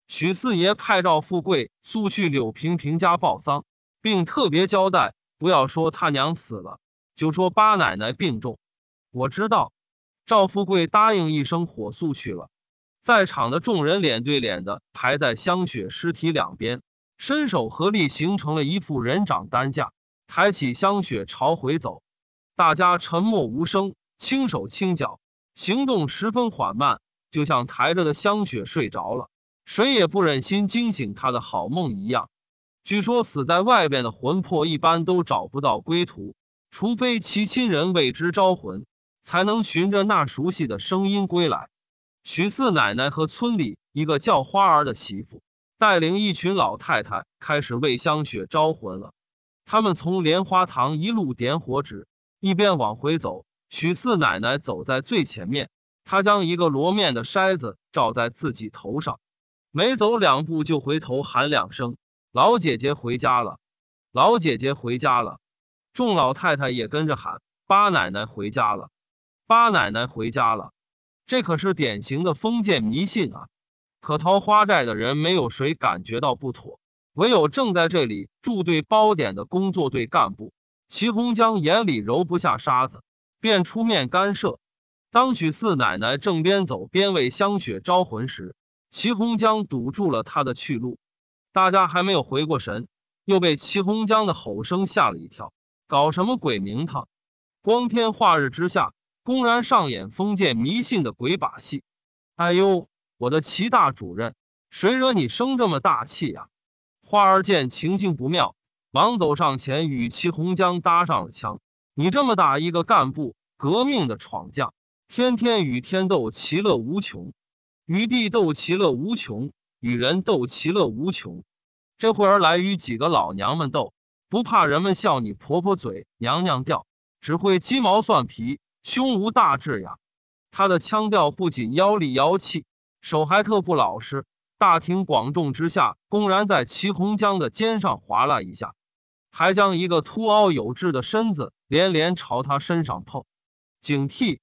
许四爷派赵富贵速去柳平平家报丧，并特别交代不要说他娘死了，就说八奶奶病重。我知道，赵富贵答应一声，火速去了。在场的众人脸对脸的排在香雪尸体两边，伸手合力形成了一副人掌担架，抬起香雪朝回走。大家沉默无声，轻手轻脚，行动十分缓慢。就像抬着的香雪睡着了，谁也不忍心惊醒他的好梦一样。据说死在外边的魂魄一般都找不到归途，除非其亲人为之招魂，才能循着那熟悉的声音归来。许四奶奶和村里一个叫花儿的媳妇带领一群老太太开始为香雪招魂了。他们从莲花塘一路点火纸，一边往回走。许四奶奶走在最前面。他将一个罗面的筛子罩在自己头上，没走两步就回头喊两声：“老姐姐回家了，老姐姐回家了。”众老太太也跟着喊：“八奶奶回家了，八奶奶回家了。”这可是典型的封建迷信啊！可桃花寨的人没有谁感觉到不妥，唯有正在这里驻队包点的工作队干部齐红江眼里揉不下沙子，便出面干涉。当许四奶奶正边走边为香雪招魂时，齐红江堵住了她的去路。大家还没有回过神，又被齐红江的吼声吓了一跳。搞什么鬼名堂？光天化日之下，公然上演封建迷信的鬼把戏！哎呦，我的齐大主任，谁惹你生这么大气呀？花儿见情形不妙，忙走上前与齐红江搭上了枪。你这么大一个干部，革命的闯将！天天与天斗，其乐无穷；与地斗，其乐无穷；与人斗，其乐无穷。这会儿来与几个老娘们斗，不怕人们笑你婆婆嘴、娘娘调，只会鸡毛蒜皮，胸无大志呀。他的腔调不仅妖里妖气，手还特不老实。大庭广众之下，公然在齐红江的肩上划拉一下，还将一个凸凹有致的身子连连朝他身上碰。警惕！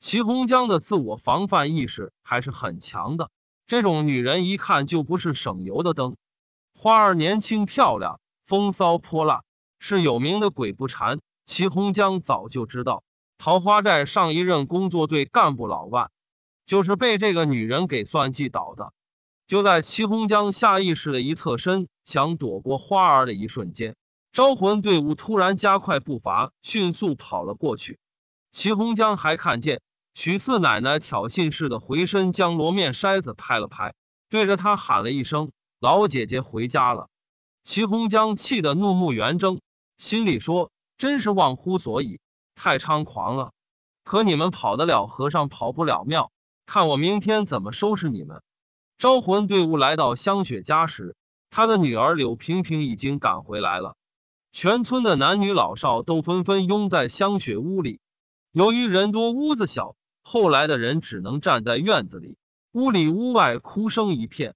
齐红江的自我防范意识还是很强的，这种女人一看就不是省油的灯。花儿年轻漂亮，风骚泼辣，是有名的鬼不缠。齐红江早就知道，桃花寨上一任工作队干部老万就是被这个女人给算计倒的。就在齐红江下意识的一侧身想躲过花儿的一瞬间，招魂队伍突然加快步伐，迅速跑了过去。齐红江还看见。许四奶奶挑衅似的回身，将罗面筛子拍了拍，对着他喊了一声：“老姐姐回家了。”齐红江气得怒目圆睁，心里说：“真是忘乎所以，太猖狂了！可你们跑得了和尚，跑不了庙，看我明天怎么收拾你们！”招魂队伍来到香雪家时，他的女儿柳萍萍已经赶回来了，全村的男女老少都纷纷拥在香雪屋里，由于人多屋子小。后来的人只能站在院子里，屋里屋外哭声一片。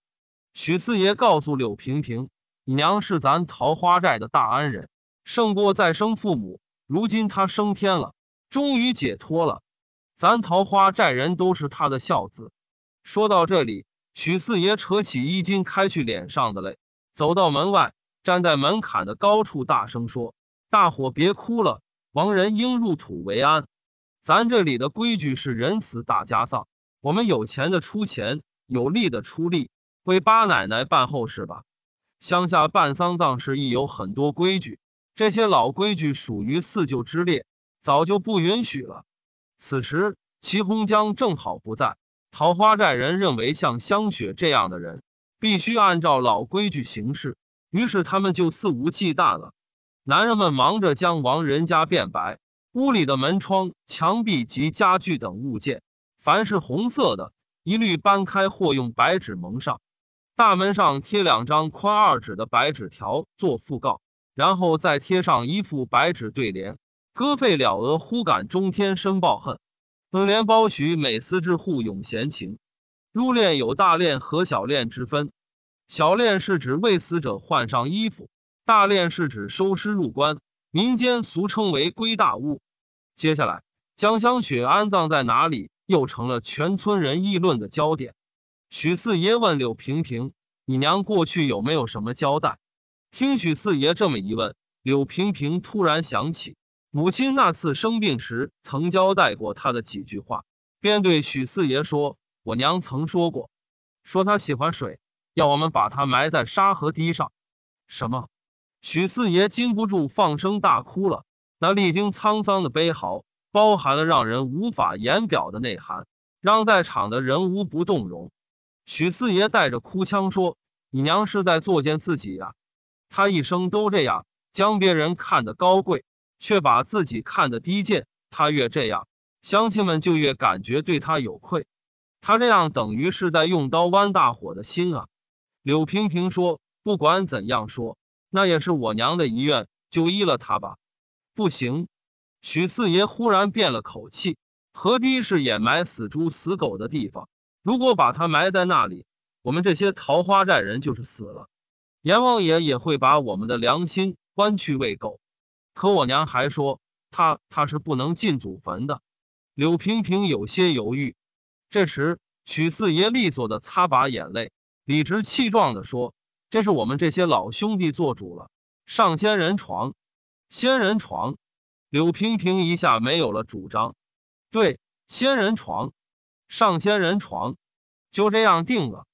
许四爷告诉柳平平：“娘是咱桃花寨的大恩人，胜过再生父母。如今她升天了，终于解脱了。咱桃花寨人都是她的孝子。”说到这里，许四爷扯起衣襟，开去脸上的泪，走到门外，站在门槛的高处，大声说：“大伙别哭了，亡人应入土为安。”咱这里的规矩是人死大家丧，我们有钱的出钱，有力的出力，为八奶奶办后事吧。乡下办丧葬事亦有很多规矩，这些老规矩属于四旧之列，早就不允许了。此时齐红江正好不在，桃花寨人认为像香雪这样的人必须按照老规矩行事，于是他们就肆无忌惮了。男人们忙着将亡人家变白。屋里的门窗、墙壁及家具等物件，凡是红色的，一律搬开或用白纸蒙上。大门上贴两张宽二指的白纸条做讣告，然后再贴上一副白纸对联：“割肺了鹅忽感中天生报恨，本联包许每思之户永闲情。”入殓有大殓和小殓之分，小殓是指为死者换上衣服，大殓是指收尸入棺。民间俗称为“龟大屋”。接下来，将香雪安葬在哪里，又成了全村人议论的焦点。许四爷问柳平平：“你娘过去有没有什么交代？”听许四爷这么一问，柳平平突然想起母亲那次生病时曾交代过她的几句话，便对许四爷说：“我娘曾说过，说她喜欢水，要我们把她埋在沙河堤上。”什么？许四爷禁不住放声大哭了，那历经沧桑的悲嚎包含了让人无法言表的内涵，让在场的人无不动容。许四爷带着哭腔说：“你娘是在作践自己呀！她一生都这样，将别人看得高贵，却把自己看得低贱。她越这样，乡亲们就越感觉对她有愧。她这样等于是在用刀剜大伙的心啊！”柳平平说：“不管怎样说。”那也是我娘的遗愿，就依了他吧。不行，许四爷忽然变了口气：“河堤是掩埋死猪死狗的地方，如果把它埋在那里，我们这些桃花寨人就是死了，阎王爷也会把我们的良心剜去喂狗。”可我娘还说，他他是不能进祖坟的。柳萍萍有些犹豫。这时，许四爷利索的擦把眼泪，理直气壮的说。这是我们这些老兄弟做主了，上仙人床，仙人床，柳萍萍一下没有了主张。对，仙人床，上仙人床，就这样定了。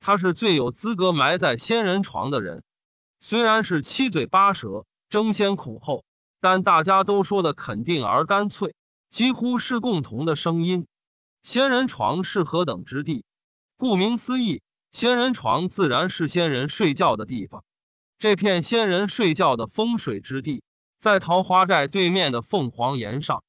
他是最有资格埋在仙人床的人。虽然是七嘴八舌、争先恐后，但大家都说的肯定而干脆，几乎是共同的声音。仙人床是何等之地，顾名思义。仙人床自然是仙人睡觉的地方，这片仙人睡觉的风水之地，在桃花寨对面的凤凰岩上。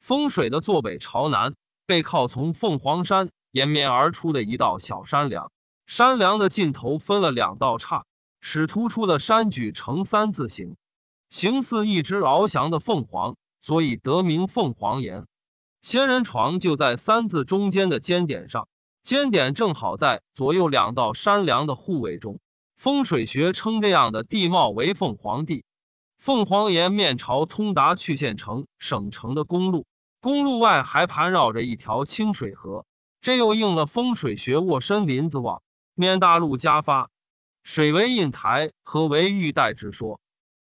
风水的坐北朝南，背靠从凤凰山延绵而出的一道小山梁，山梁的尽头分了两道岔，使突出的山脊成三字形，形似一只翱翔的凤凰，所以得名凤凰岩。仙人床就在三字中间的尖点上。尖点正好在左右两道山梁的护卫中，风水学称这样的地貌为凤凰地。凤凰岩面朝通达去县城、省城的公路，公路外还盘绕着一条清水河，这又应了风水学“卧身林子网，面大陆加发，水为印台，河为玉带”之说。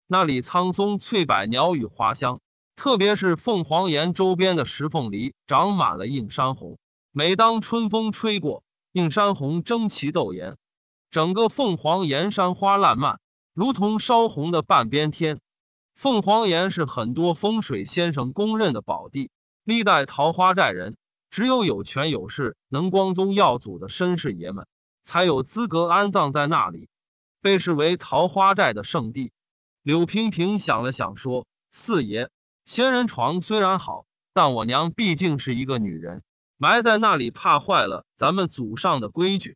那里苍松翠柏，鸟语花香，特别是凤凰岩周边的石缝里长满了映山红。每当春风吹过，映山红争奇斗艳，整个凤凰岩山花烂漫，如同烧红的半边天。凤凰岩是很多风水先生公认的宝地，历代桃花寨人只有有权有势、能光宗耀祖的绅士爷们才有资格安葬在那里，被视为桃花寨的圣地。柳平平想了想说：“四爷，仙人床虽然好，但我娘毕竟是一个女人。”埋在那里怕坏了咱们祖上的规矩。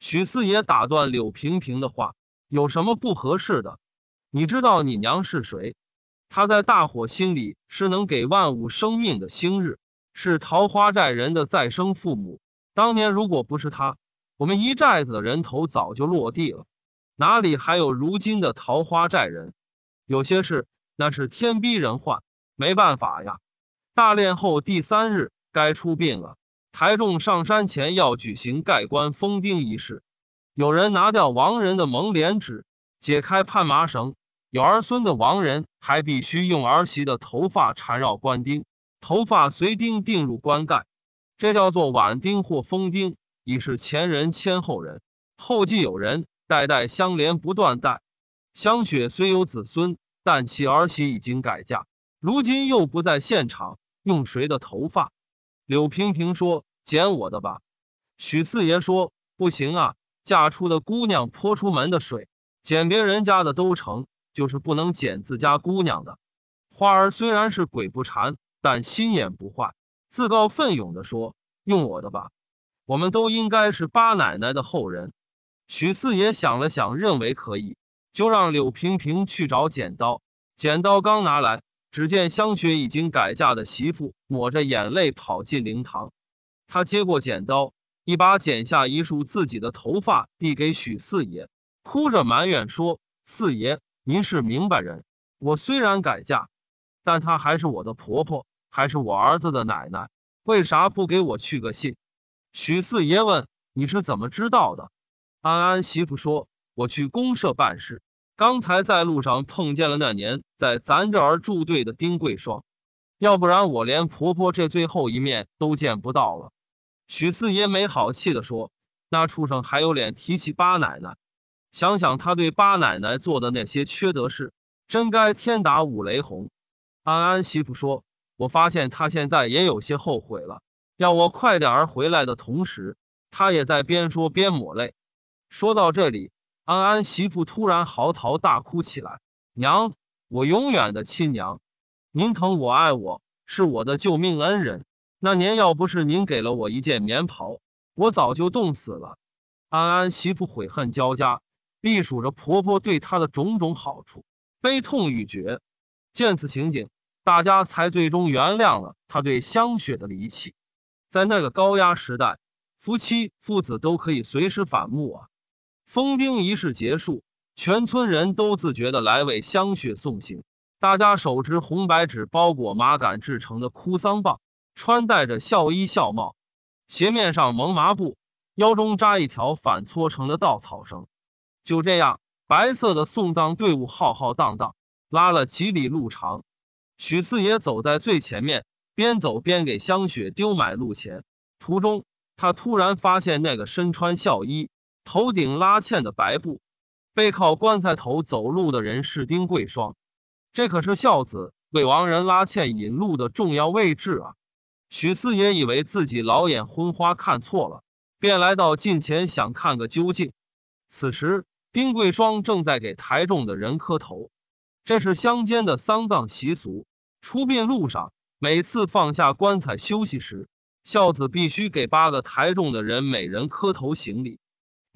许四爷打断柳平平的话：“有什么不合适的？你知道你娘是谁？她在大伙心里是能给万物生命的星日，是桃花寨人的再生父母。当年如果不是她，我们一寨子的人头早就落地了，哪里还有如今的桃花寨人？有些事那是天逼人换，没办法呀。大练后第三日。”该出殡了，抬众上山前要举行盖棺封钉仪式。有人拿掉亡人的蒙脸纸，解开判麻绳。有儿孙的亡人还必须用儿媳的头发缠绕棺钉，头发随钉钉入棺盖，这叫做挽钉或封钉，已是前人牵后人，后继有人，代代相连不断代。香雪虽有子孙，但其儿媳已经改嫁，如今又不在现场，用谁的头发？柳平平说：“剪我的吧。”许四爷说：“不行啊，嫁出的姑娘泼出门的水，剪别人家的都成，就是不能剪自家姑娘的。”花儿虽然是鬼不缠，但心眼不坏，自告奋勇地说：“用我的吧。”我们都应该是八奶奶的后人。许四爷想了想，认为可以，就让柳平平去找剪刀。剪刀刚拿来。只见香雪已经改嫁的媳妇抹着眼泪跑进灵堂，她接过剪刀，一把剪下一束自己的头发，递给许四爷，哭着埋怨说：“四爷，您是明白人，我虽然改嫁，但她还是我的婆婆，还是我儿子的奶奶，为啥不给我去个信？”许四爷问：“你是怎么知道的？”安安媳妇说：“我去公社办事。”刚才在路上碰见了那年在咱这儿住队的丁桂霜，要不然我连婆婆这最后一面都见不到了。”许四爷没好气地说，“那畜生还有脸提起八奶奶，想想他对八奶奶做的那些缺德事，真该天打五雷轰。”安安媳妇说：“我发现他现在也有些后悔了，让我快点儿回来的同时，他也在边说边抹泪。”说到这里。安安媳妇突然嚎啕大哭起来：“娘，我永远的亲娘，您疼我爱我，是我的救命恩人。那年要不是您给了我一件棉袍，我早就冻死了。”安安媳妇悔恨交加，避数着婆婆对她的种种好处，悲痛欲绝。见此情景，大家才最终原谅了她对香雪的离弃。在那个高压时代，夫妻父子都可以随时反目啊。封冰仪式结束，全村人都自觉的来为香雪送行。大家手执红白纸包裹麻杆制成的哭丧棒，穿戴着孝衣孝帽，鞋面上蒙麻布，腰中扎一条反搓成的稻草绳。就这样，白色的送葬队伍浩浩荡荡，拉了几里路长。许四爷走在最前面，边走边给香雪丢买路钱。途中，他突然发现那个身穿孝衣。头顶拉纤的白布，背靠棺材头走路的人是丁桂霜。这可是孝子为亡人拉纤引路的重要位置啊！许四爷以为自己老眼昏花看错了，便来到近前想看个究竟。此时，丁桂霜正在给抬重的人磕头，这是乡间的丧葬习俗。出殡路上，每次放下棺材休息时，孝子必须给八个抬重的人每人磕头行礼。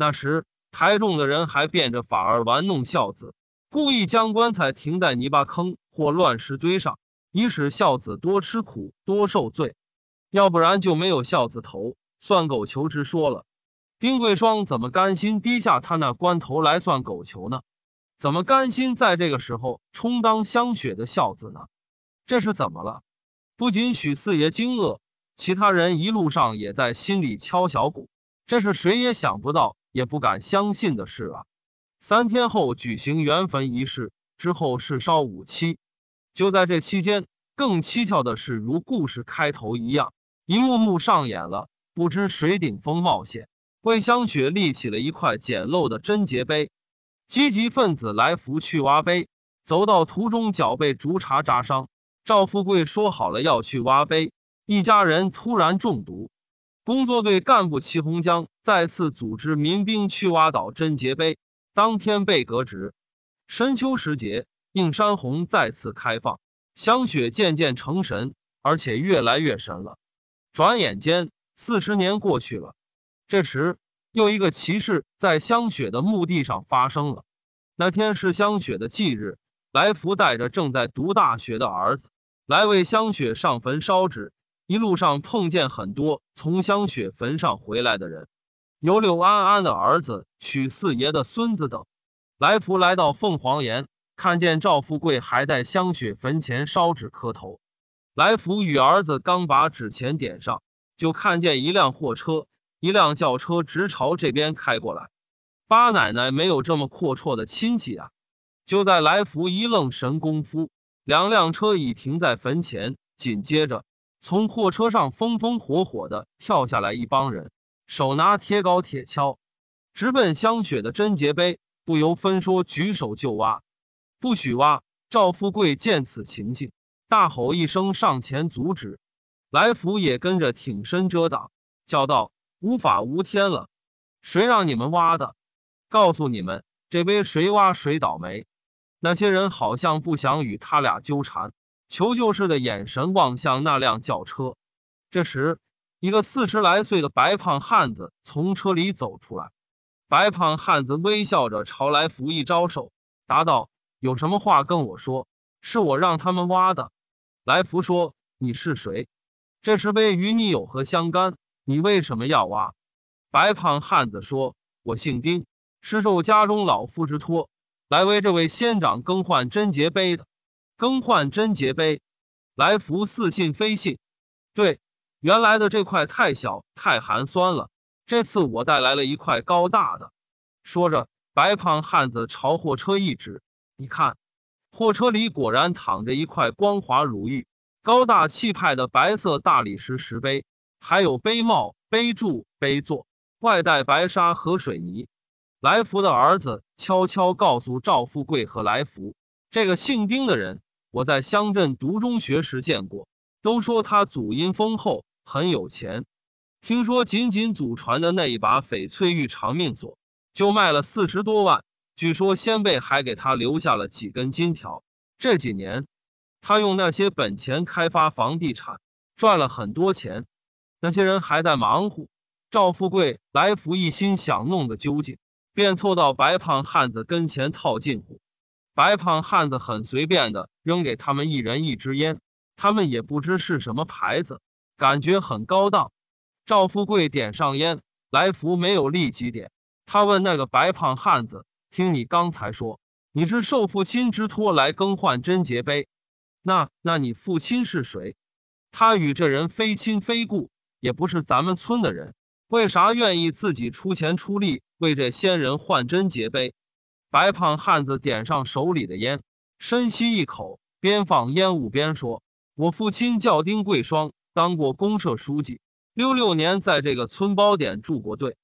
那时抬重的人还变着法儿玩弄孝子，故意将棺材停在泥巴坑或乱石堆上，以使孝子多吃苦多受罪，要不然就没有孝子头算狗球之说了。丁桂霜怎么甘心低下他那关头来算狗球呢？怎么甘心在这个时候充当香雪的孝子呢？这是怎么了？不仅许四爷惊愕，其他人一路上也在心里敲小鼓。这是谁也想不到。也不敢相信的事啊！三天后举行圆坟仪式，之后是烧五七。就在这期间，更蹊跷的是，如故事开头一样，一幕幕上演了。不知谁顶风冒险，为香雪立起了一块简陋的贞洁碑。积极分子来福去挖碑，走到途中脚被竹茬扎伤。赵富贵说好了要去挖碑，一家人突然中毒。工作队干部齐洪江再次组织民兵去挖岛贞节碑，当天被革职。深秋时节，映山红再次开放，香雪渐渐成神，而且越来越神了。转眼间，四十年过去了。这时，又一个奇事在香雪的墓地上发生了。那天是香雪的忌日，来福带着正在读大学的儿子来为香雪上坟烧纸。一路上碰见很多从香雪坟上回来的人，有柳安安的儿子、许四爷的孙子等。来福来到凤凰岩，看见赵富贵还在香雪坟前烧纸磕头。来福与儿子刚把纸钱点上，就看见一辆货车、一辆轿车直朝这边开过来。八奶奶没有这么阔绰的亲戚啊！就在来福一愣神功夫，两辆车已停在坟前，紧接着。从货车上风风火火的跳下来一帮人，手拿铁镐铁锹，直奔香雪的贞洁碑，不由分说举手就挖。不许挖！赵富贵见此情景，大吼一声上前阻止，来福也跟着挺身遮挡，叫道：“无法无天了，谁让你们挖的？告诉你们，这杯谁挖谁倒霉。”那些人好像不想与他俩纠缠。求救式的眼神望向那辆轿车，这时，一个四十来岁的白胖汉子从车里走出来。白胖汉子微笑着朝来福一招手，答道：“有什么话跟我说？是我让他们挖的。”来福说：“你是谁？这石碑与你有何相干？你为什么要挖？”白胖汉子说：“我姓丁，是受家中老夫之托，来为这位仙长更换贞节碑的。”更换贞洁碑，来福似信非信。对，原来的这块太小太寒酸了，这次我带来了一块高大的。说着，白胖汉子朝货车一指：“你看，货车里果然躺着一块光滑如玉、高大气派的白色大理石石碑，还有碑帽、碑柱、碑座，外带白沙和水泥。”来福的儿子悄悄告诉赵富贵和来福：“这个姓丁的人。”我在乡镇读中学时见过，都说他祖荫丰厚，很有钱。听说仅仅祖传的那一把翡翠玉长命锁就卖了四十多万，据说先辈还给他留下了几根金条。这几年他用那些本钱开发房地产，赚了很多钱。那些人还在忙乎，赵富贵、来福一心想弄个究竟，便凑到白胖汉子跟前套近乎。白胖汉子很随便的扔给他们一人一支烟，他们也不知是什么牌子，感觉很高档。赵富贵点上烟，来福没有立即点。他问那个白胖汉子：“听你刚才说，你是受父亲之托来更换贞洁杯，那那你父亲是谁？他与这人非亲非故，也不是咱们村的人，为啥愿意自己出钱出力为这仙人换贞洁杯？”白胖汉子点上手里的烟，深吸一口，边放烟雾边说：“我父亲叫丁桂双，当过公社书记，六六年在这个村包点驻过队。”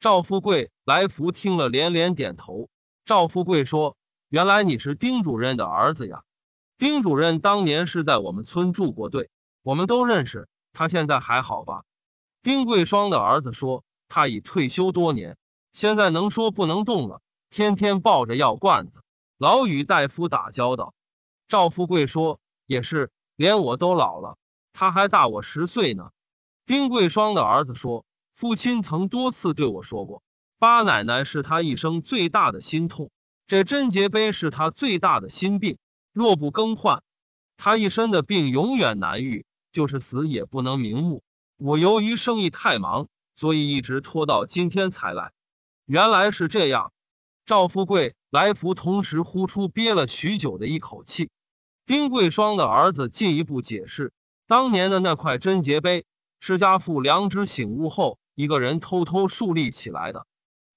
赵富贵、来福听了连连点头。赵富贵说：“原来你是丁主任的儿子呀？丁主任当年是在我们村驻过队，我们都认识。他现在还好吧？”丁桂双的儿子说：“他已退休多年，现在能说不能动了。”天天抱着药罐子，老与大夫打交道。赵富贵说：“也是，连我都老了，他还大我十岁呢。”丁桂双的儿子说：“父亲曾多次对我说过，八奶奶是他一生最大的心痛，这贞洁碑是他最大的心病。若不更换，他一身的病永远难愈，就是死也不能瞑目。”我由于生意太忙，所以一直拖到今天才来。原来是这样。赵富贵、来福同时呼出憋了许久的一口气。丁桂双的儿子进一步解释：当年的那块贞节碑是家父良知醒悟后，一个人偷偷树立起来的。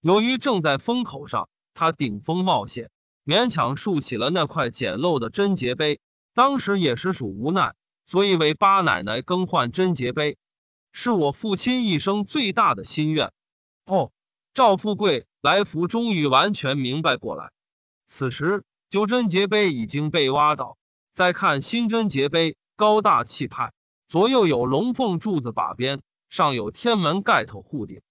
由于正在风口上，他顶风冒险，勉强竖起了那块简陋的贞节碑。当时也实属无奈，所以为八奶奶更换贞节碑，是我父亲一生最大的心愿。哦。赵富贵、来福终于完全明白过来。此时，九贞节碑已经被挖倒。再看新贞节碑，高大气派，左右有龙凤柱子把边，上有天门盖头护顶。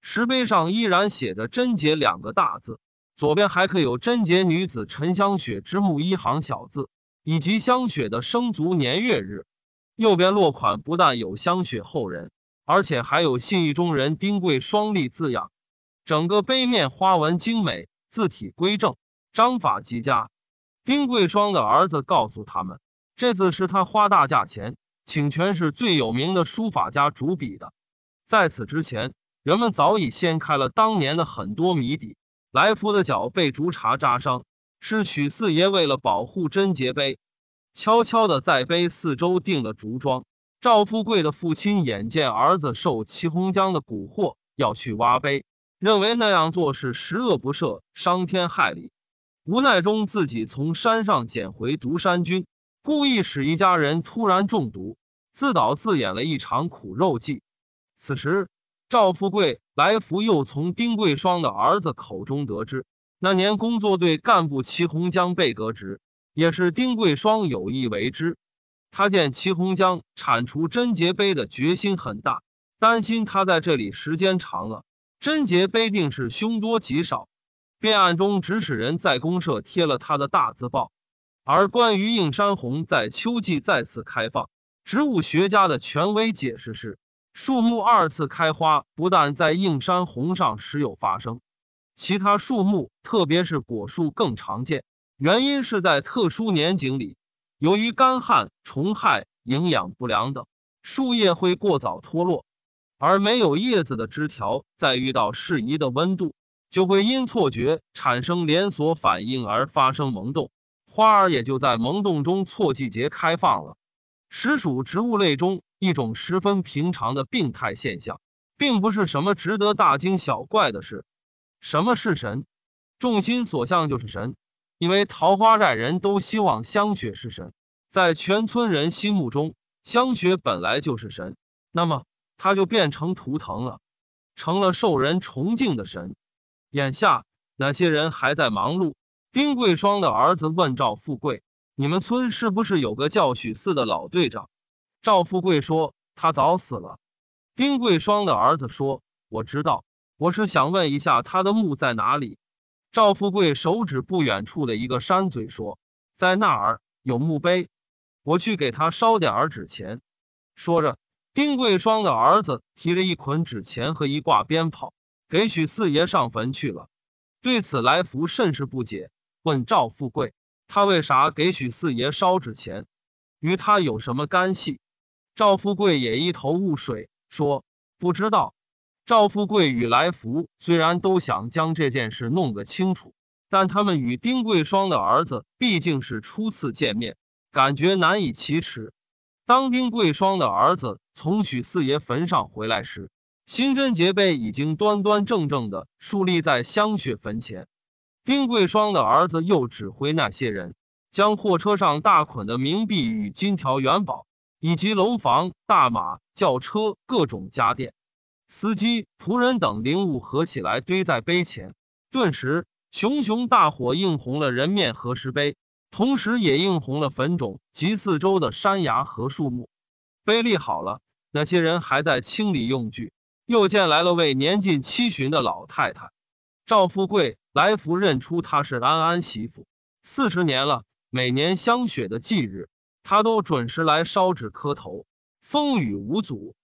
石碑上依然写着“贞节”两个大字，左边还刻有“贞节女子陈香雪之墓”一行小字，以及香雪的生卒年月日。右边落款不但有香雪后人，而且还有信义中人丁贵双立字样。整个碑面花纹精美，字体规正，章法极佳。丁桂双的儿子告诉他们，这次是他花大价钱请全市最有名的书法家主笔的。在此之前，人们早已掀开了当年的很多谜底。来福的脚被竹茬扎伤，是许四爷为了保护贞洁碑，悄悄的在碑四周钉了竹桩。赵富贵的父亲眼见儿子受祁红江的蛊惑，要去挖碑。认为那样做是十恶不赦、伤天害理。无奈中，自己从山上捡回毒山菌，故意使一家人突然中毒，自导自演了一场苦肉计。此时，赵富贵、来福又从丁桂双的儿子口中得知，那年工作队干部齐红江被革职，也是丁桂双有意为之。他见齐红江铲除贞节碑的决心很大，担心他在这里时间长了。贞节碑定是凶多吉少，便暗中指使人在公社贴了他的大字报。而关于映山红在秋季再次开放，植物学家的权威解释是：树木二次开花不但在映山红上时有发生，其他树木，特别是果树更常见。原因是在特殊年景里，由于干旱、虫害、营养不良等，树叶会过早脱落。而没有叶子的枝条，在遇到适宜的温度，就会因错觉产生连锁反应而发生萌动，花儿也就在萌动中错季节开放了，实属植物类中一种十分平常的病态现象，并不是什么值得大惊小怪的事。什么是神？众心所向就是神，因为桃花寨人都希望香雪是神，在全村人心目中，香雪本来就是神。那么。他就变成图腾了，成了受人崇敬的神。眼下那些人还在忙碌。丁桂双的儿子问赵富贵：“你们村是不是有个叫许四的老队长？”赵富贵说：“他早死了。”丁桂双的儿子说：“我知道，我是想问一下他的墓在哪里。”赵富贵手指不远处的一个山嘴说：“在那儿有墓碑，我去给他烧点儿纸钱。”说着。丁桂双的儿子提着一捆纸钱和一挂鞭炮，给许四爷上坟去了。对此，来福甚是不解，问赵富贵：“他为啥给许四爷烧纸钱？与他有什么干系？”赵富贵也一头雾水，说：“不知道。”赵富贵与来福虽然都想将这件事弄个清楚，但他们与丁桂双的儿子毕竟是初次见面，感觉难以启齿。当丁桂双的儿子从许四爷坟上回来时，新贞节碑已经端端正正的竖立在香雪坟前。丁桂双的儿子又指挥那些人将货车上大捆的冥币与金条、元宝，以及楼房、大马、轿车、各种家电、司机、仆人等灵物合起来堆在碑前，顿时熊熊大火映红了人面和石碑。同时也映红了坟冢及四周的山崖和树木。碑立好了，那些人还在清理用具。又见来了位年近七旬的老太太，赵富贵来福认出她是安安媳妇。四十年了，每年香雪的忌日，她都准时来烧纸磕头，风雨无阻。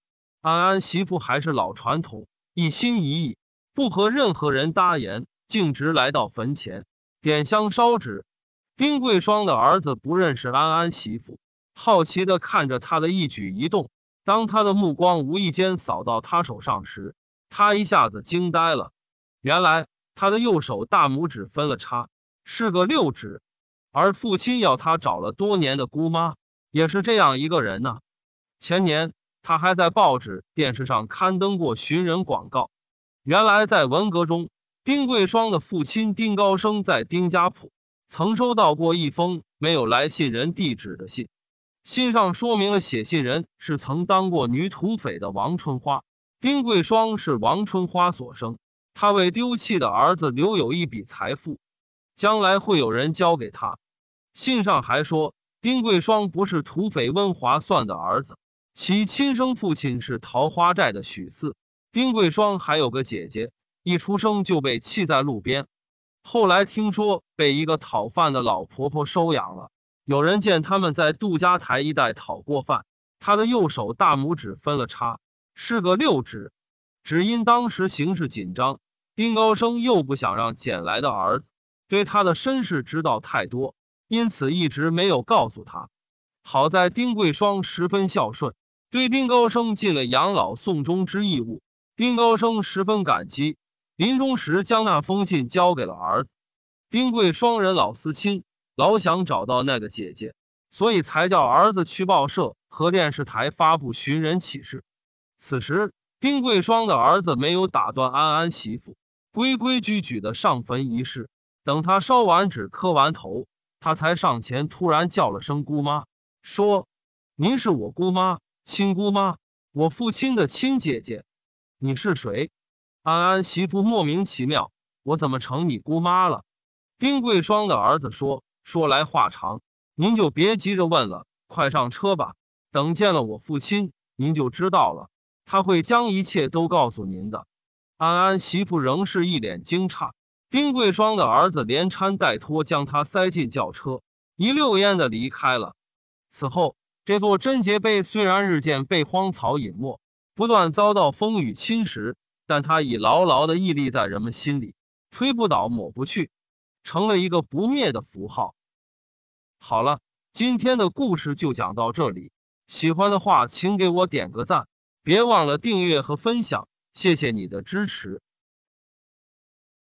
安安媳妇还是老传统，一心一意，不和任何人搭言，径直来到坟前点香烧纸。丁桂双的儿子不认识安安媳妇，好奇地看着他的一举一动。当他的目光无意间扫到他手上时，他一下子惊呆了。原来他的右手大拇指分了叉，是个六指。而父亲要他找了多年的姑妈，也是这样一个人呢。前年他还在报纸、电视上刊登过寻人广告。原来在文革中，丁桂双的父亲丁高升在丁家铺。曾收到过一封没有来信人地址的信，信上说明了写信人是曾当过女土匪的王春花，丁桂霜是王春花所生，她为丢弃的儿子留有一笔财富，将来会有人交给他。信上还说，丁桂霜不是土匪温华算的儿子，其亲生父亲是桃花寨的许四。丁桂霜还有个姐姐，一出生就被弃在路边。后来听说被一个讨饭的老婆婆收养了。有人见他们在杜家台一带讨过饭。他的右手大拇指分了叉，是个六指。只因当时形势紧张，丁高升又不想让捡来的儿子对他的身世知道太多，因此一直没有告诉他。好在丁桂双十分孝顺，对丁高升尽了养老送终之义务，丁高升十分感激。临终时，将那封信交给了儿子丁桂双，人老思亲，老想找到那个姐姐，所以才叫儿子去报社和电视台发布寻人启事。此时，丁桂双的儿子没有打断安安媳妇，规规矩矩的上坟仪式。等他烧完纸、磕完头，他才上前，突然叫了声“姑妈”，说：“您是我姑妈，亲姑妈，我父亲的亲姐姐，你是谁？”安安媳妇莫名其妙，我怎么成你姑妈了？丁桂双的儿子说：“说来话长，您就别急着问了，快上车吧。等见了我父亲，您就知道了，他会将一切都告诉您的。”安安媳妇仍是一脸惊诧。丁桂双的儿子连搀带拖，将他塞进轿车，一溜烟的离开了。此后，这座贞节碑虽然日渐被荒草隐没，不断遭到风雨侵蚀。但它已牢牢的屹立在人们心里，推不倒，抹不去，成了一个不灭的符号。好了，今天的故事就讲到这里。喜欢的话，请给我点个赞，别忘了订阅和分享，谢谢你的支持。